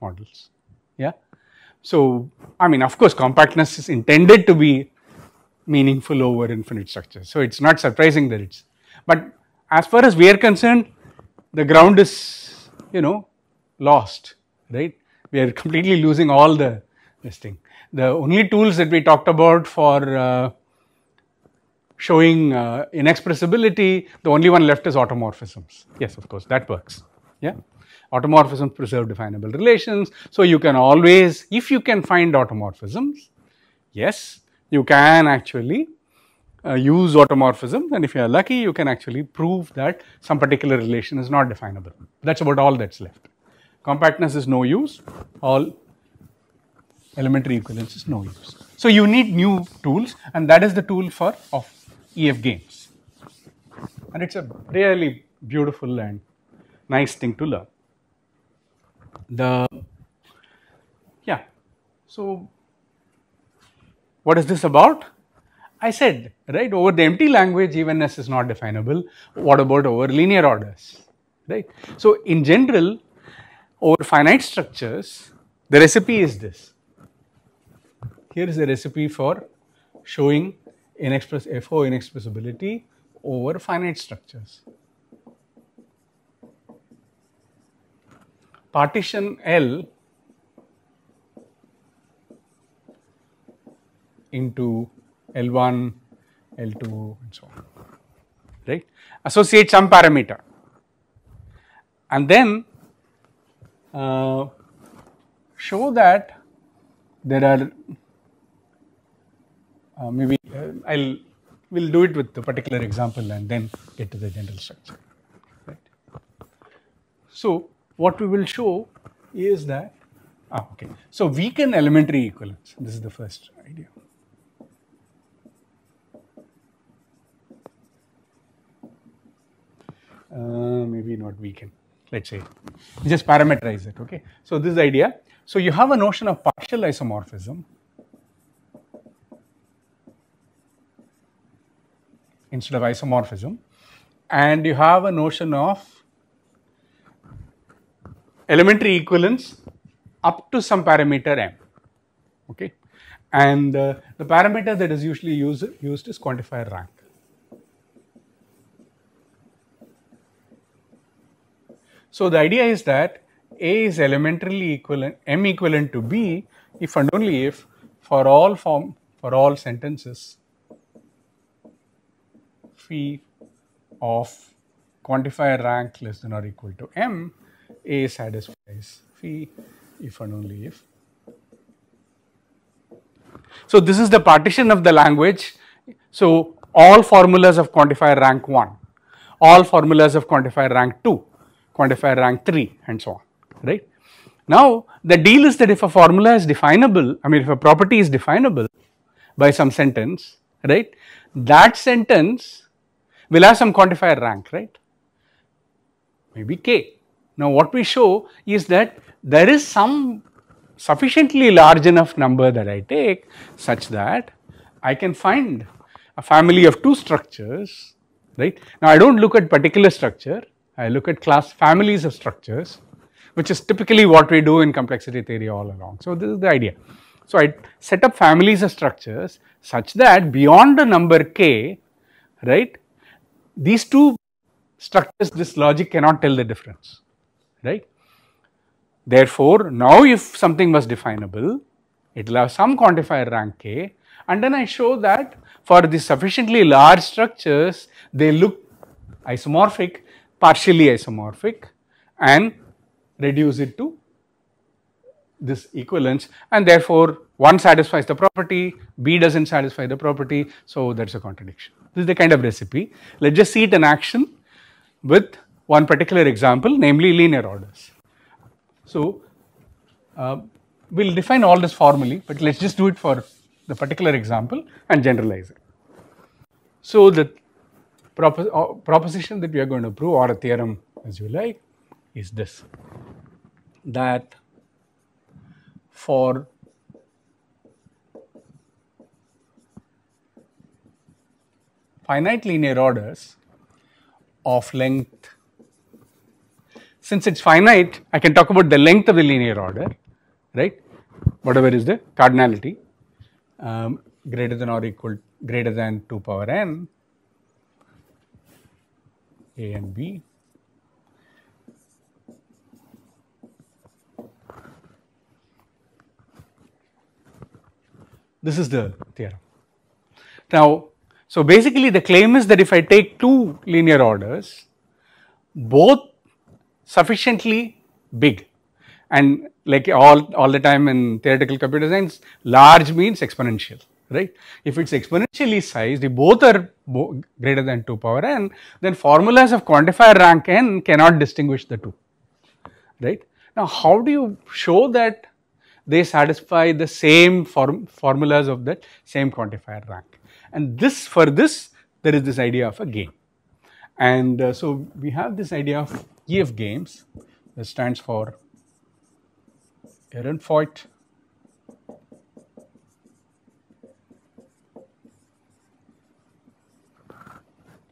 models, yeah. So, I mean, of course, compactness is intended to be meaningful over infinite structures. So, it is not surprising that it is. But as far as we are concerned, the ground is, you know, lost, right. We are completely losing all the this thing. The only tools that we talked about for uh, showing uh, inexpressibility, the only one left is automorphisms. Yes, of course, that works. Yeah, automorphisms preserve definable relations. So, you can always, if you can find automorphisms, yes, you can actually uh, use automorphisms and if you are lucky you can actually prove that some particular relation is not definable. That is about all that is left. Compactness is no use, all elementary equivalence is no use. So, you need new tools and that is the tool for of EF games and it is a really beautiful and nice thing to learn. The yeah, so what is this about? I said, right, over the empty language, evenness is not definable. What about over linear orders, right? So, in general, over finite structures, the recipe is this. Here is the recipe for showing inexpress FO inexpressibility over finite structures. Partition L into L1, L2 and so on, right. Associate some parameter and then uh, show that there are uh, maybe uh, I'll we'll do it with the particular example and then get to the general structure, right. So what we will show is that, ah, okay. So weaken elementary equivalence, this is the first idea. Uh, maybe not weaken, let's say. Just parameterize it, okay. So, this is the idea. So, you have a notion of partial isomorphism instead of isomorphism and you have a notion of elementary equivalence up to some parameter m, okay. And uh, the parameter that is usually used is quantifier rank. So the idea is that A is elementarily equivalent, M equivalent to B if and only if for all form, for all sentences phi of quantifier rank less than or equal to M, A satisfies phi if and only if. So this is the partition of the language. So all formulas of quantifier rank 1, all formulas of quantifier rank 2, quantifier rank 3 and so on, right. Now, the deal is that if a formula is definable, I mean if a property is definable by some sentence, right, that sentence will have some quantifier rank, right, maybe k. Now, what we show is that there is some sufficiently large enough number that I take such that I can find a family of two structures, right. Now, I do not look at particular structure, I look at class families of structures, which is typically what we do in complexity theory all along. So, this is the idea. So, I set up families of structures such that beyond the number k, right, these two structures, this logic cannot tell the difference, right. Therefore, now if something was definable, it will have some quantifier rank k and then I show that for the sufficiently large structures, they look isomorphic partially isomorphic and reduce it to this equivalence and therefore one satisfies the property, B does not satisfy the property. So, that is a contradiction. This is the kind of recipe. Let us just see it in action with one particular example namely linear orders. So, uh, we will define all this formally, but let us just do it for the particular example and generalize it. So, the propos uh, proposition that we are going to prove or a theorem as you like is this that for finite linear orders of length since it's finite I can talk about the length of the linear order right whatever is the cardinality um, greater than or equal greater than 2 power n a and B. This is the theorem. Now, so basically the claim is that if I take two linear orders, both sufficiently big and like all, all the time in theoretical computer science, large means exponential right? If it's exponentially sized, if both are bo greater than 2 power n, then formulas of quantifier rank n cannot distinguish the two, right? Now, how do you show that they satisfy the same form formulas of that same quantifier rank? And this, for this, there is this idea of a game. And uh, so, we have this idea of EF games that stands for Ehrenfort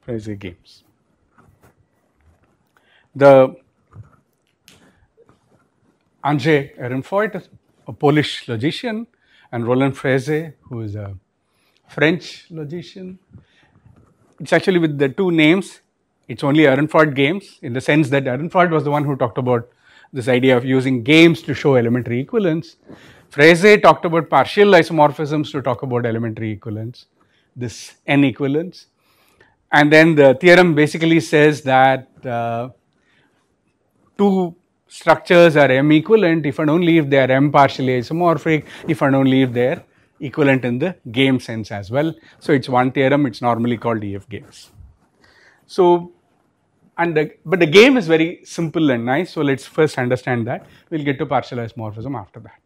prize games. The Andrzej Ehrenfort, a Polish logician, and Roland Freze, who is a French logician. It's actually with the two names, it's only Ehrenfort games in the sense that Ehrenfort was the one who talked about this idea of using games to show elementary equivalence. Freze talked about partial isomorphisms to talk about elementary equivalence, this n equivalence. And then the theorem basically says that uh, two structures are M equivalent if and only if they are M partially isomorphic, if and only if they are equivalent in the game sense as well. So, it is one theorem, it is normally called EF games. So, and the, but the game is very simple and nice. So, let us first understand that, we will get to partial isomorphism after that.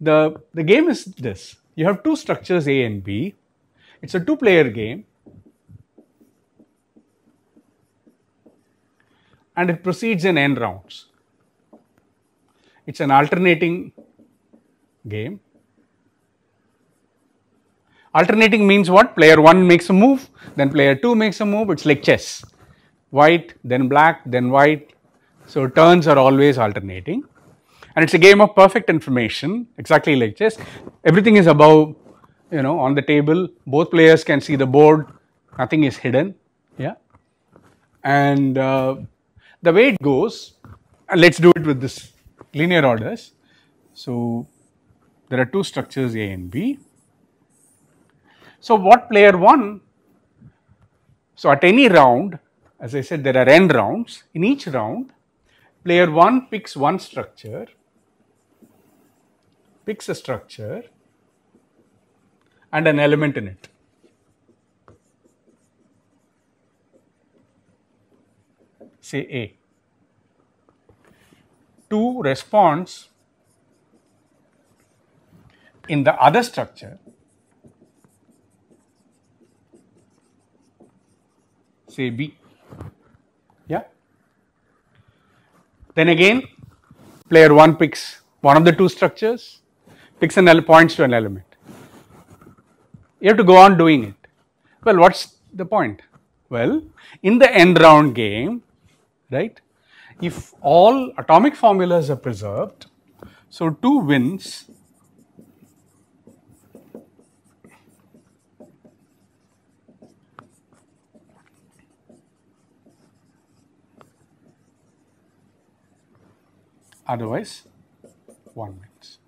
The, the game is this, you have two structures A and B, it is a two player game and it proceeds in n rounds. It's an alternating game. Alternating means what? Player 1 makes a move, then player 2 makes a move, it's like chess. White, then black, then white. So, turns are always alternating and it's a game of perfect information exactly like chess. Everything is above you know on the table, both players can see the board, nothing is hidden yeah and uh, the way it goes, let us do it with this linear orders. So, there are two structures A and B. So, what player 1? So, at any round, as I said, there are n rounds. In each round, player 1 picks one structure, picks a structure and an element in it. say A. Two responds in the other structure say B. Yeah. Then again, player 1 picks one of the two structures, picks an points to an element. You have to go on doing it. Well, what's the point? Well, in the end round game, right? If all atomic formulas are preserved, so 2 wins otherwise 1 wins.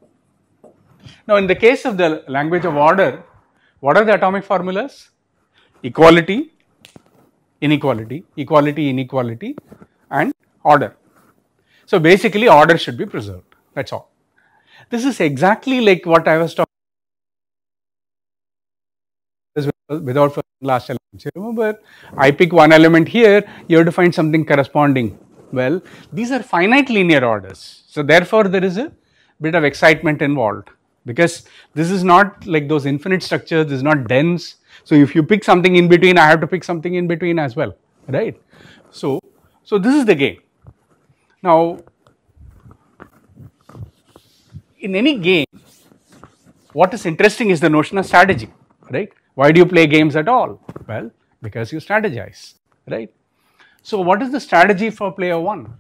Now, in the case of the language of order, what are the atomic formulas? Equality, inequality, equality, inequality, order. So basically order should be preserved, that is all. This is exactly like what I was talking without last element. remember, I pick one element here, you have to find something corresponding. Well, these are finite linear orders. So therefore, there is a bit of excitement involved because this is not like those infinite structures, this is not dense. So if you pick something in between, I have to pick something in between as well, right. So, so this is the game. Now, in any game, what is interesting is the notion of strategy, right? Why do you play games at all? Well, because you strategize, right? So, what is the strategy for player 1?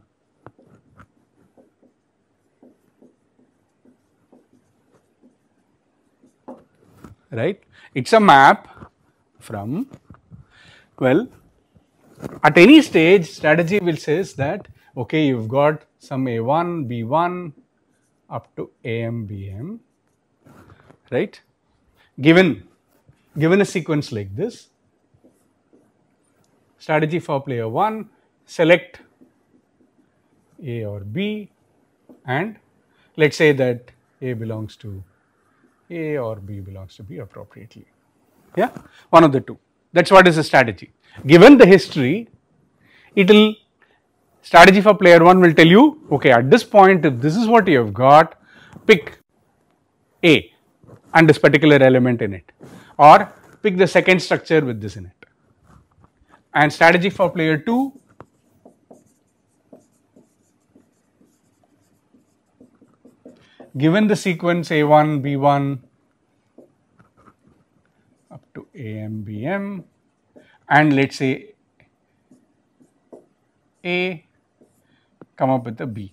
Right? It is a map from, well, at any stage strategy will says that okay, you've got some A1, B1 up to AM, BM, right? Given, given a sequence like this, strategy for player 1, select A or B and let us say that A belongs to A or B belongs to B appropriately, yeah, one of the two. That is what is the strategy. Given the history, it will Strategy for player 1 will tell you, okay, at this point, if this is what you have got, pick A and this particular element in it or pick the second structure with this in it. And strategy for player 2 given the sequence A1, B1 up to A M B M, and let us say A, come up with a B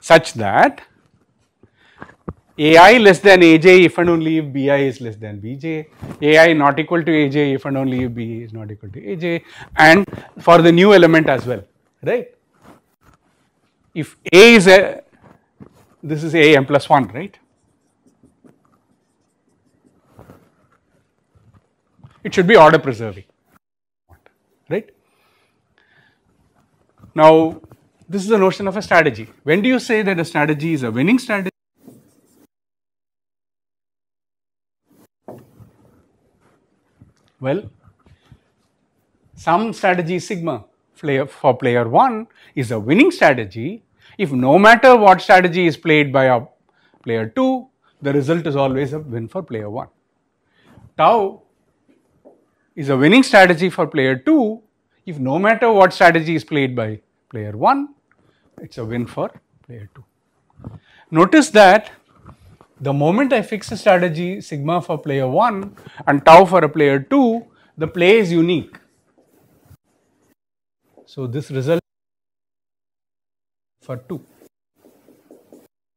such that
AI less than
AJ if and only if BI is less than BJ, AI not equal to AJ if and only if b i is not equal to AJ and for the new element as well, right. If A is a, this is AM plus 1, right. It should be order preserving, right. Now this is the notion of a strategy. When do you say that a strategy is a winning strategy? Well, some strategy sigma for player 1 is a winning strategy if no matter what strategy is played by a player 2 the result is always a win for player 1. Tau is a winning strategy for player 2 if no matter what strategy is played by player 1 it's a win for player 2. Notice that the moment I fix a strategy sigma for player 1 and tau for a player 2, the play is unique. So, this result for 2,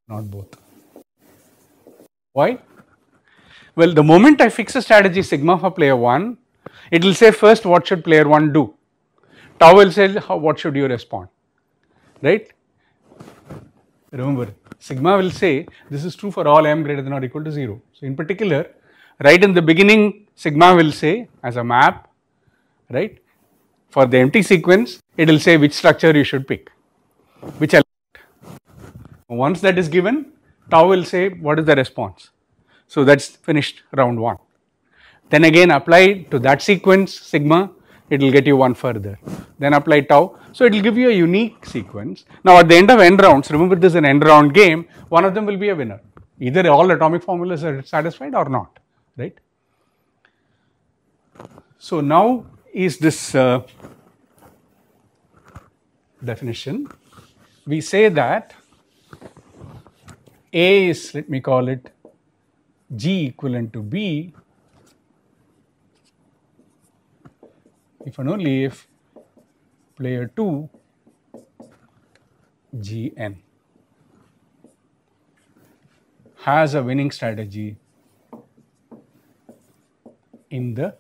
not both. Why? Well, the moment I fix a strategy sigma for player 1, it will say first what should player 1 do, tau will say what should you respond, right remember sigma will say this is true for all m greater than or equal to 0. So, in particular right in the beginning sigma will say as a map right for the empty sequence it will say which structure you should pick which element. Once that is given tau will say what is the response. So, that is finished round 1. Then again apply to that sequence sigma it will get you one further. Then apply tau. So it will give you a unique sequence. Now at the end of n rounds, remember this is an n round game, one of them will be a winner. Either all atomic formulas are satisfied or not, right? So now is this uh, definition. We say that A is, let me call it G equivalent to B if and only if player 2 Gn has a winning strategy in the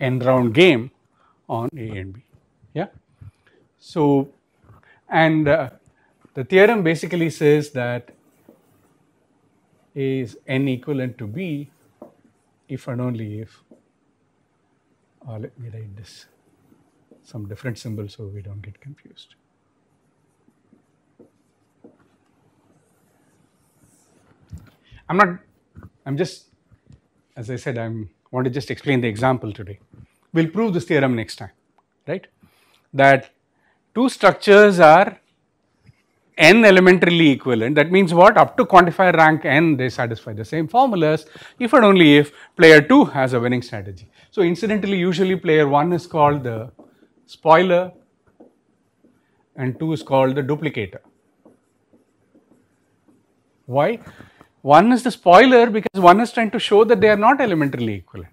n round game on A and B. Yeah. So, and uh, the theorem basically says that A is n equivalent to B if and only if, or let me write this, some different symbol so we don't get confused. I'm not, I'm just, as I said, I want to just explain the example today. We'll prove this theorem next time, right? That two structures are n elementarily equivalent. That means what? Up to quantifier rank n, they satisfy the same formulas if and only if player 2 has a winning strategy. So, incidentally, usually player 1 is called the spoiler and 2 is called the duplicator. Why? One is the spoiler because one is trying to show that they are not elementarily equivalent.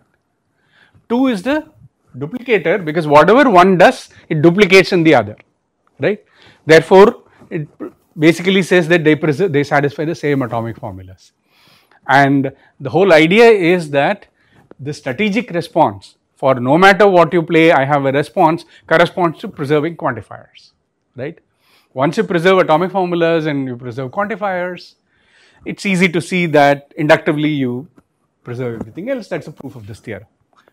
Two is the duplicator because whatever one does, it duplicates in the other, right. Therefore, it basically says that they, they satisfy the same atomic formulas. And the whole idea is that the strategic response for no matter what you play, I have a response corresponds to preserving quantifiers, right? Once you preserve atomic formulas and you preserve quantifiers, it's easy to see that inductively you preserve everything else. That's a proof of this theorem.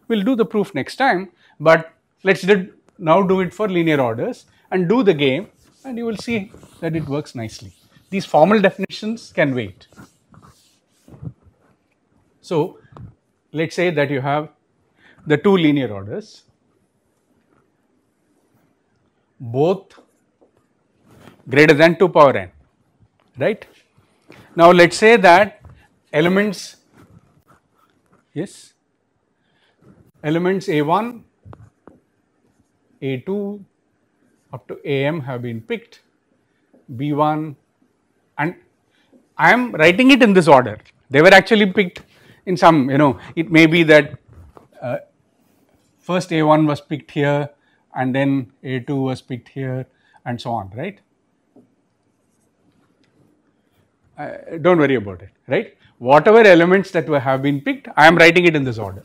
We'll do the proof next time, but let's now do it for linear orders and do the game and you will see that it works nicely. These formal definitions can wait. So, let us say that you have the two linear orders, both greater than 2 power n, right. Now, let us say that elements, yes, elements a1, a2, up to AM have been picked, B1 and I am writing it in this order. They were actually picked in some, you know, it may be that uh, first A1 was picked here and then A2 was picked here and so on, right. Uh, do not worry about it, right. Whatever elements that were, have been picked, I am writing it in this order.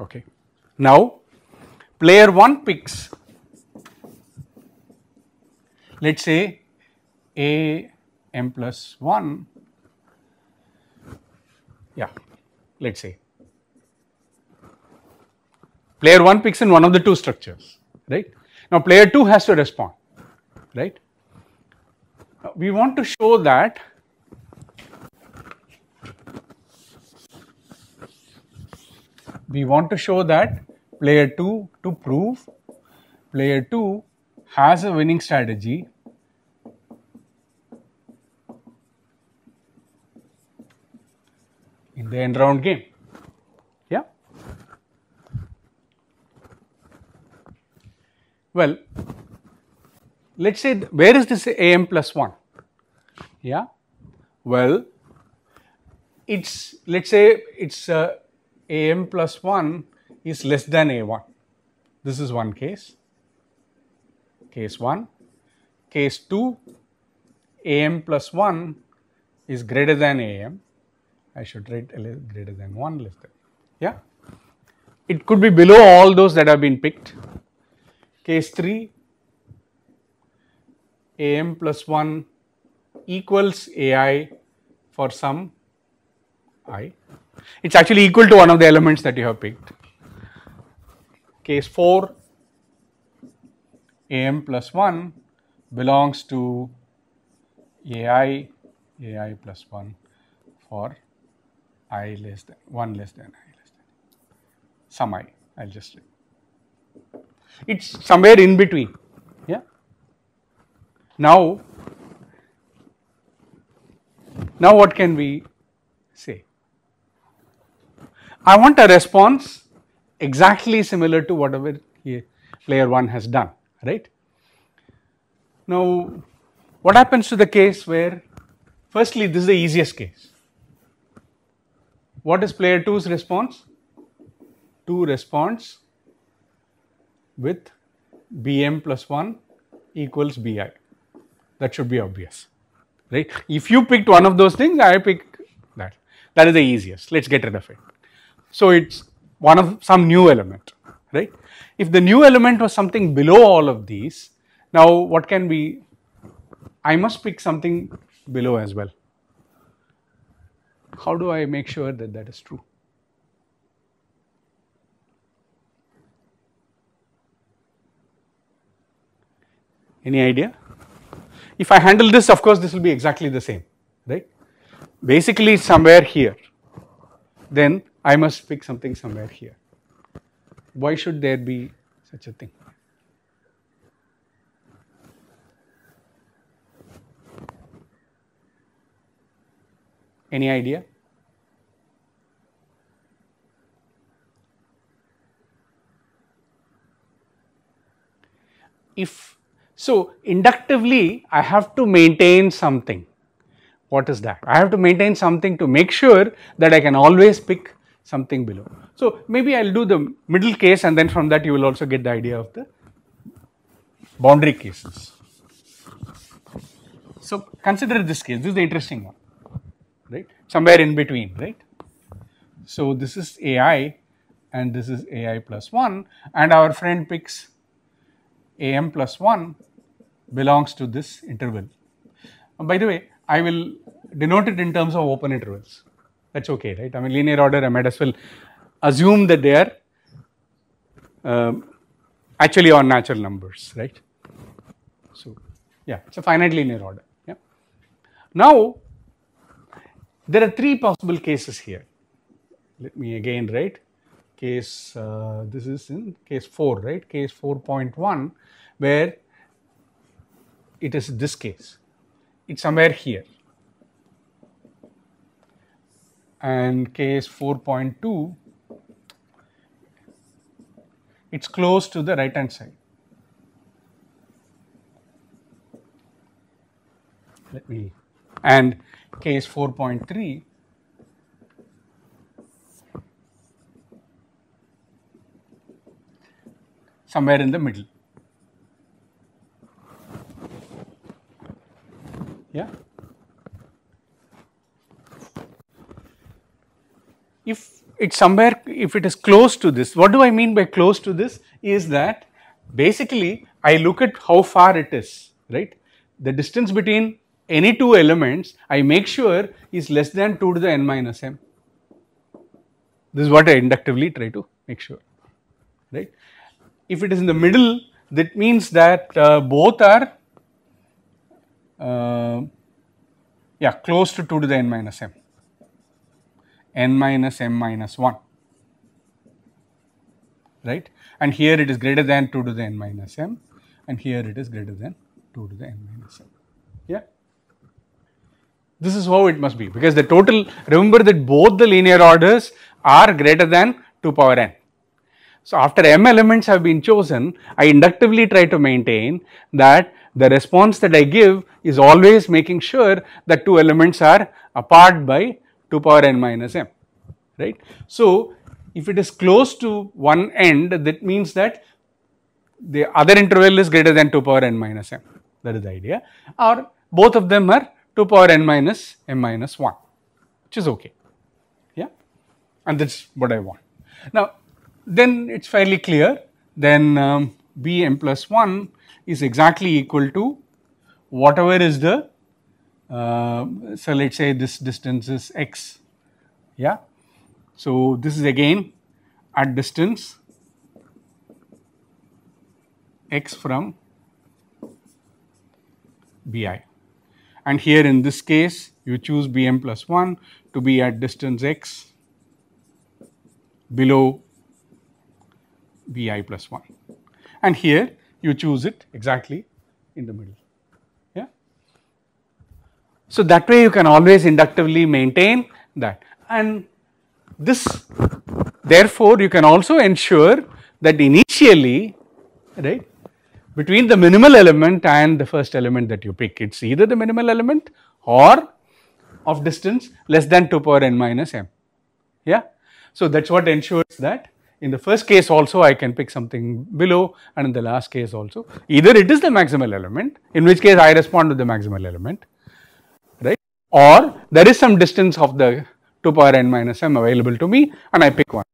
Okay. Now, player 1 picks let us say a m plus 1 yeah let us say player 1 picks in one of the two structures right now player 2 has to respond right we want to show that we want to show that player 2 to prove player 2 has a winning strategy in the end round game. Yeah. Well, let's say where is this AM plus 1? Yeah. Well, it's let's say it's uh, am plus 1 is less than a1. This is one case. Case 1. Case 2, am plus 1 is greater than am. I should write greater than 1 less than. Yeah. It could be below all those that have been picked. Case 3, am plus 1 equals ai for some i it is actually equal to one of the elements that you have picked. Case 4, am plus 1 belongs to ai, ai plus 1 for i less than 1 less than i less than some i, I will just it is somewhere in between. Yeah. Now, now what can we say? I want a response exactly similar to whatever player 1 has done, right. Now, what happens to the case where firstly this is the easiest case. What is player 2's response? 2 responds with bm plus 1 equals bi. That should be obvious, right. If you picked one of those things, I pick that. That is the easiest. Let us get rid of it. So it's one of some new element, right? If the new element was something below all of these, now what can be? I must pick something below as well. How do I make sure that that is true? Any idea? If I handle this, of course, this will be exactly the same, right? Basically, somewhere here. Then I must pick something somewhere here. Why should there be such a thing? Any idea? If so, inductively, I have to maintain something. What is that? I have to maintain something to make sure that I can always pick something below. So maybe I'll do the middle case and then from that you will also get the idea of the boundary cases. So consider this case, this is the interesting one, right, somewhere in between, right. So this is AI and this is AI plus 1 and our friend picks AM plus 1 belongs to this interval. And by the way, I will denote it in terms of open intervals that's okay, right? I mean, linear order, I might as well assume that they are um, actually on natural numbers, right? So, yeah, it's a finite linear order. Yeah. Now, there are three possible cases here. Let me again write case, uh, this is in case 4, right? Case 4.1, where it is this case, it's somewhere here and case 4.2 it is close to the right hand side. Let me and case 4.3 somewhere in the middle. Yeah. if it's somewhere if it is close to this what do I mean by close to this is that basically I look at how far it is right the distance between any two elements I make sure is less than 2 to the n minus m this is what I inductively try to make sure right if it is in the middle that means that uh, both are uh, yeah close to 2 to the n minus m n minus m minus 1 right and here it is greater than 2 to the n minus m and here it is greater than 2 to the n minus m yeah this is how it must be because the total remember that both the linear orders are greater than 2 power n so after m elements have been chosen i inductively try to maintain that the response that i give is always making sure that two elements are apart by 2 power n minus m, right. So, if it is close to one end that means that the other interval is greater than 2 power n minus m that is the idea or both of them are 2 power n minus m minus 1 which is okay yeah and that is what I want. Now then it is fairly clear then um, b m plus 1 is exactly equal to whatever is the uh, so let's say this distance is x, yeah. So this is again at distance x from bi. And here in this case, you choose bm plus 1 to be at distance x below bi plus 1. And here you choose it exactly in the middle. So, that way you can always inductively maintain that and this therefore, you can also ensure that initially right between the minimal element and the first element that you pick it is either the minimal element or of distance less than 2 power n minus m yeah. So, that is what ensures that in the first case also I can pick something below and in the last case also either it is the maximal element in which case I respond to the maximal element or there is some distance of the 2 power n minus m available to me and I pick one.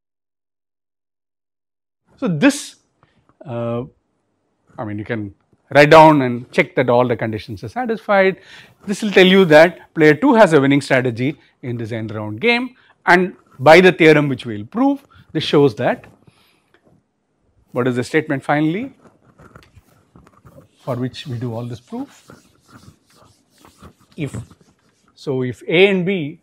So, this uh, I mean you can write down and check that all the conditions are satisfied. This will tell you that player 2 has a winning strategy in this end round game and by the theorem which we will prove this shows that what is the statement finally for which we do all this proof if so, if A and B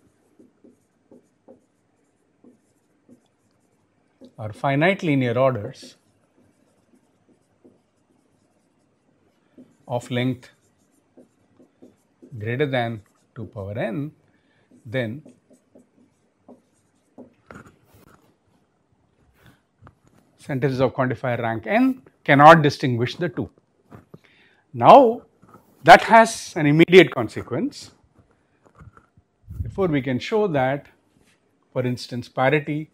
are finite linear orders of length greater than 2 power n, then sentences of quantifier rank n cannot distinguish the two. Now, that has an immediate consequence Therefore, we can show that for instance parity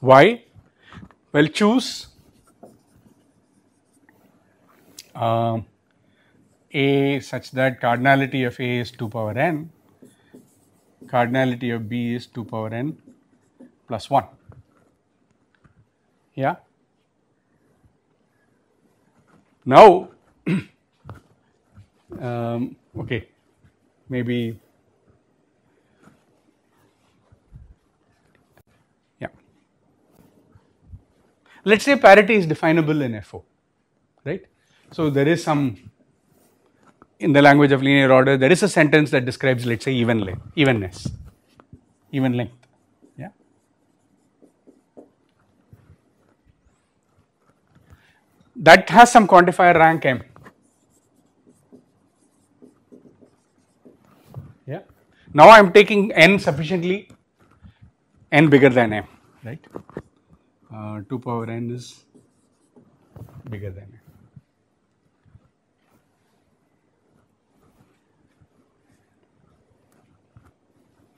Why? Well, choose uh, A such that cardinality of A is 2 power n cardinality of B is 2 power n plus 1. Yeah. Now, um, okay, maybe yeah. Let's say parity is definable in FO, right? So there is some in the language of linear order, there is a sentence that describes let us say even length, evenness, even length. Yeah. That has some quantifier rank m. Yeah. Now I am taking n sufficiently n bigger than m, right? Uh, 2 power n is bigger than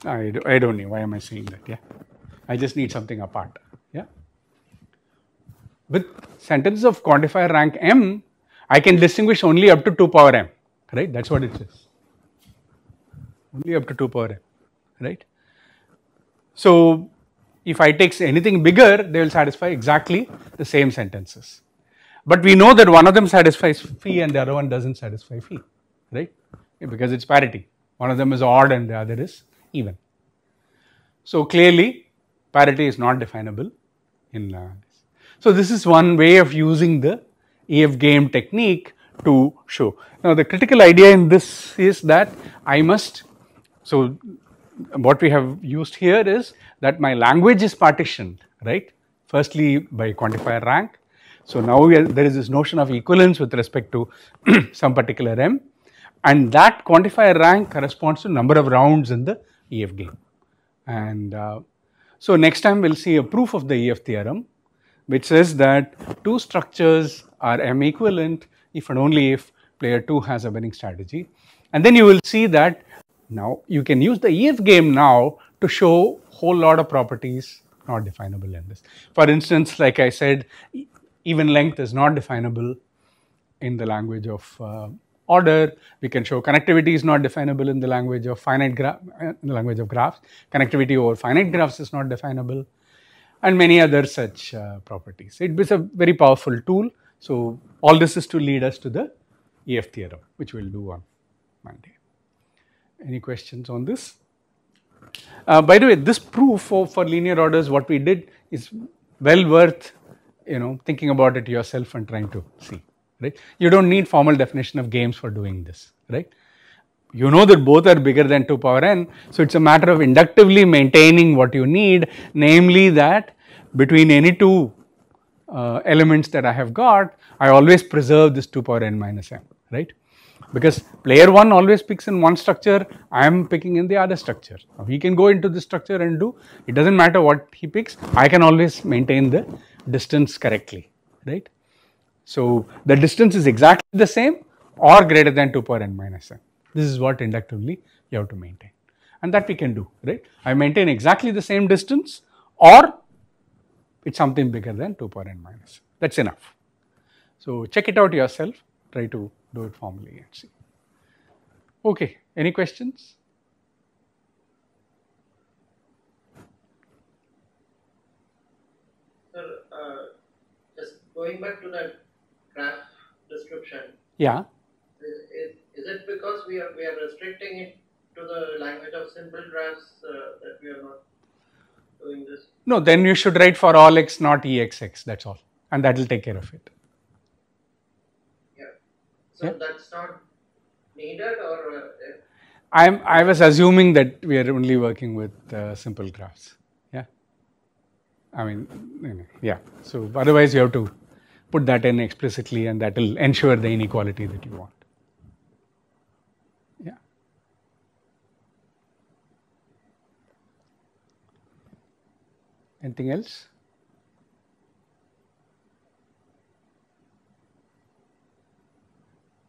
I, do, I don't know. Why am I saying that? Yeah. I just need something apart. Yeah. With sentences of quantifier rank m, I can distinguish only up to 2 power m. Right. That's what it says. Only up to 2 power m. Right. So, if I takes anything bigger, they will satisfy exactly the same sentences. But we know that one of them satisfies phi and the other one doesn't satisfy phi, right? because it's parity. One of them is odd and the other is even. So clearly parity is not definable in uh, this. So this is one way of using the EF game technique to show. Now the critical idea in this is that I must, so what we have used here is that my language is partitioned, right? Firstly by quantifier rank. So now are, there is this notion of equivalence with respect to some particular M and that quantifier rank corresponds to number of rounds in the EF game. And uh, so next time we'll see a proof of the EF theorem, which says that two structures are M equivalent if and only if player 2 has a winning strategy. And then you will see that now you can use the EF game now to show whole lot of properties not definable in this. For instance, like I said, even length is not definable in the language of uh, order. We can show connectivity is not definable in the language of finite graph, in the language of graphs. Connectivity over finite graphs is not definable and many other such uh, properties. It is a very powerful tool. So, all this is to lead us to the EF theorem, which we will do on Monday. Any questions on this? Uh, by the way, this proof for, for linear orders, what we did is well worth, you know, thinking about it yourself and trying to see right? You don't need formal definition of games for doing this, right? You know that both are bigger than 2 power n, so it's a matter of inductively maintaining what you need, namely that between any two uh, elements that I have got, I always preserve this 2 power n minus m, right? Because player 1 always picks in one structure, I am picking in the other structure. Now, he can go into this structure and do, it does not matter what he picks, I can always maintain the distance correctly, right? So the distance is exactly the same or greater than 2 power n minus n. This is what inductively you have to maintain and that we can do, right. I maintain exactly the same distance or it is something bigger than 2 power n minus. That is enough. So check it out yourself, try to do it formally and see. Okay, any questions? Sir, uh, just going back to that craft description. Yeah. Is, is, it because we are we are restricting it to the language of simple graphs uh, that we are not doing this? No, then you should write for all x, not exx. That's all, and that will take care of it. Yeah. So yeah. that's not needed, or. Uh, I'm, I was assuming that we are only working with uh, simple graphs. Yeah. I mean, yeah. So otherwise you have to put that in explicitly and that will ensure the inequality that you want. Yeah. Anything else?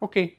Okay.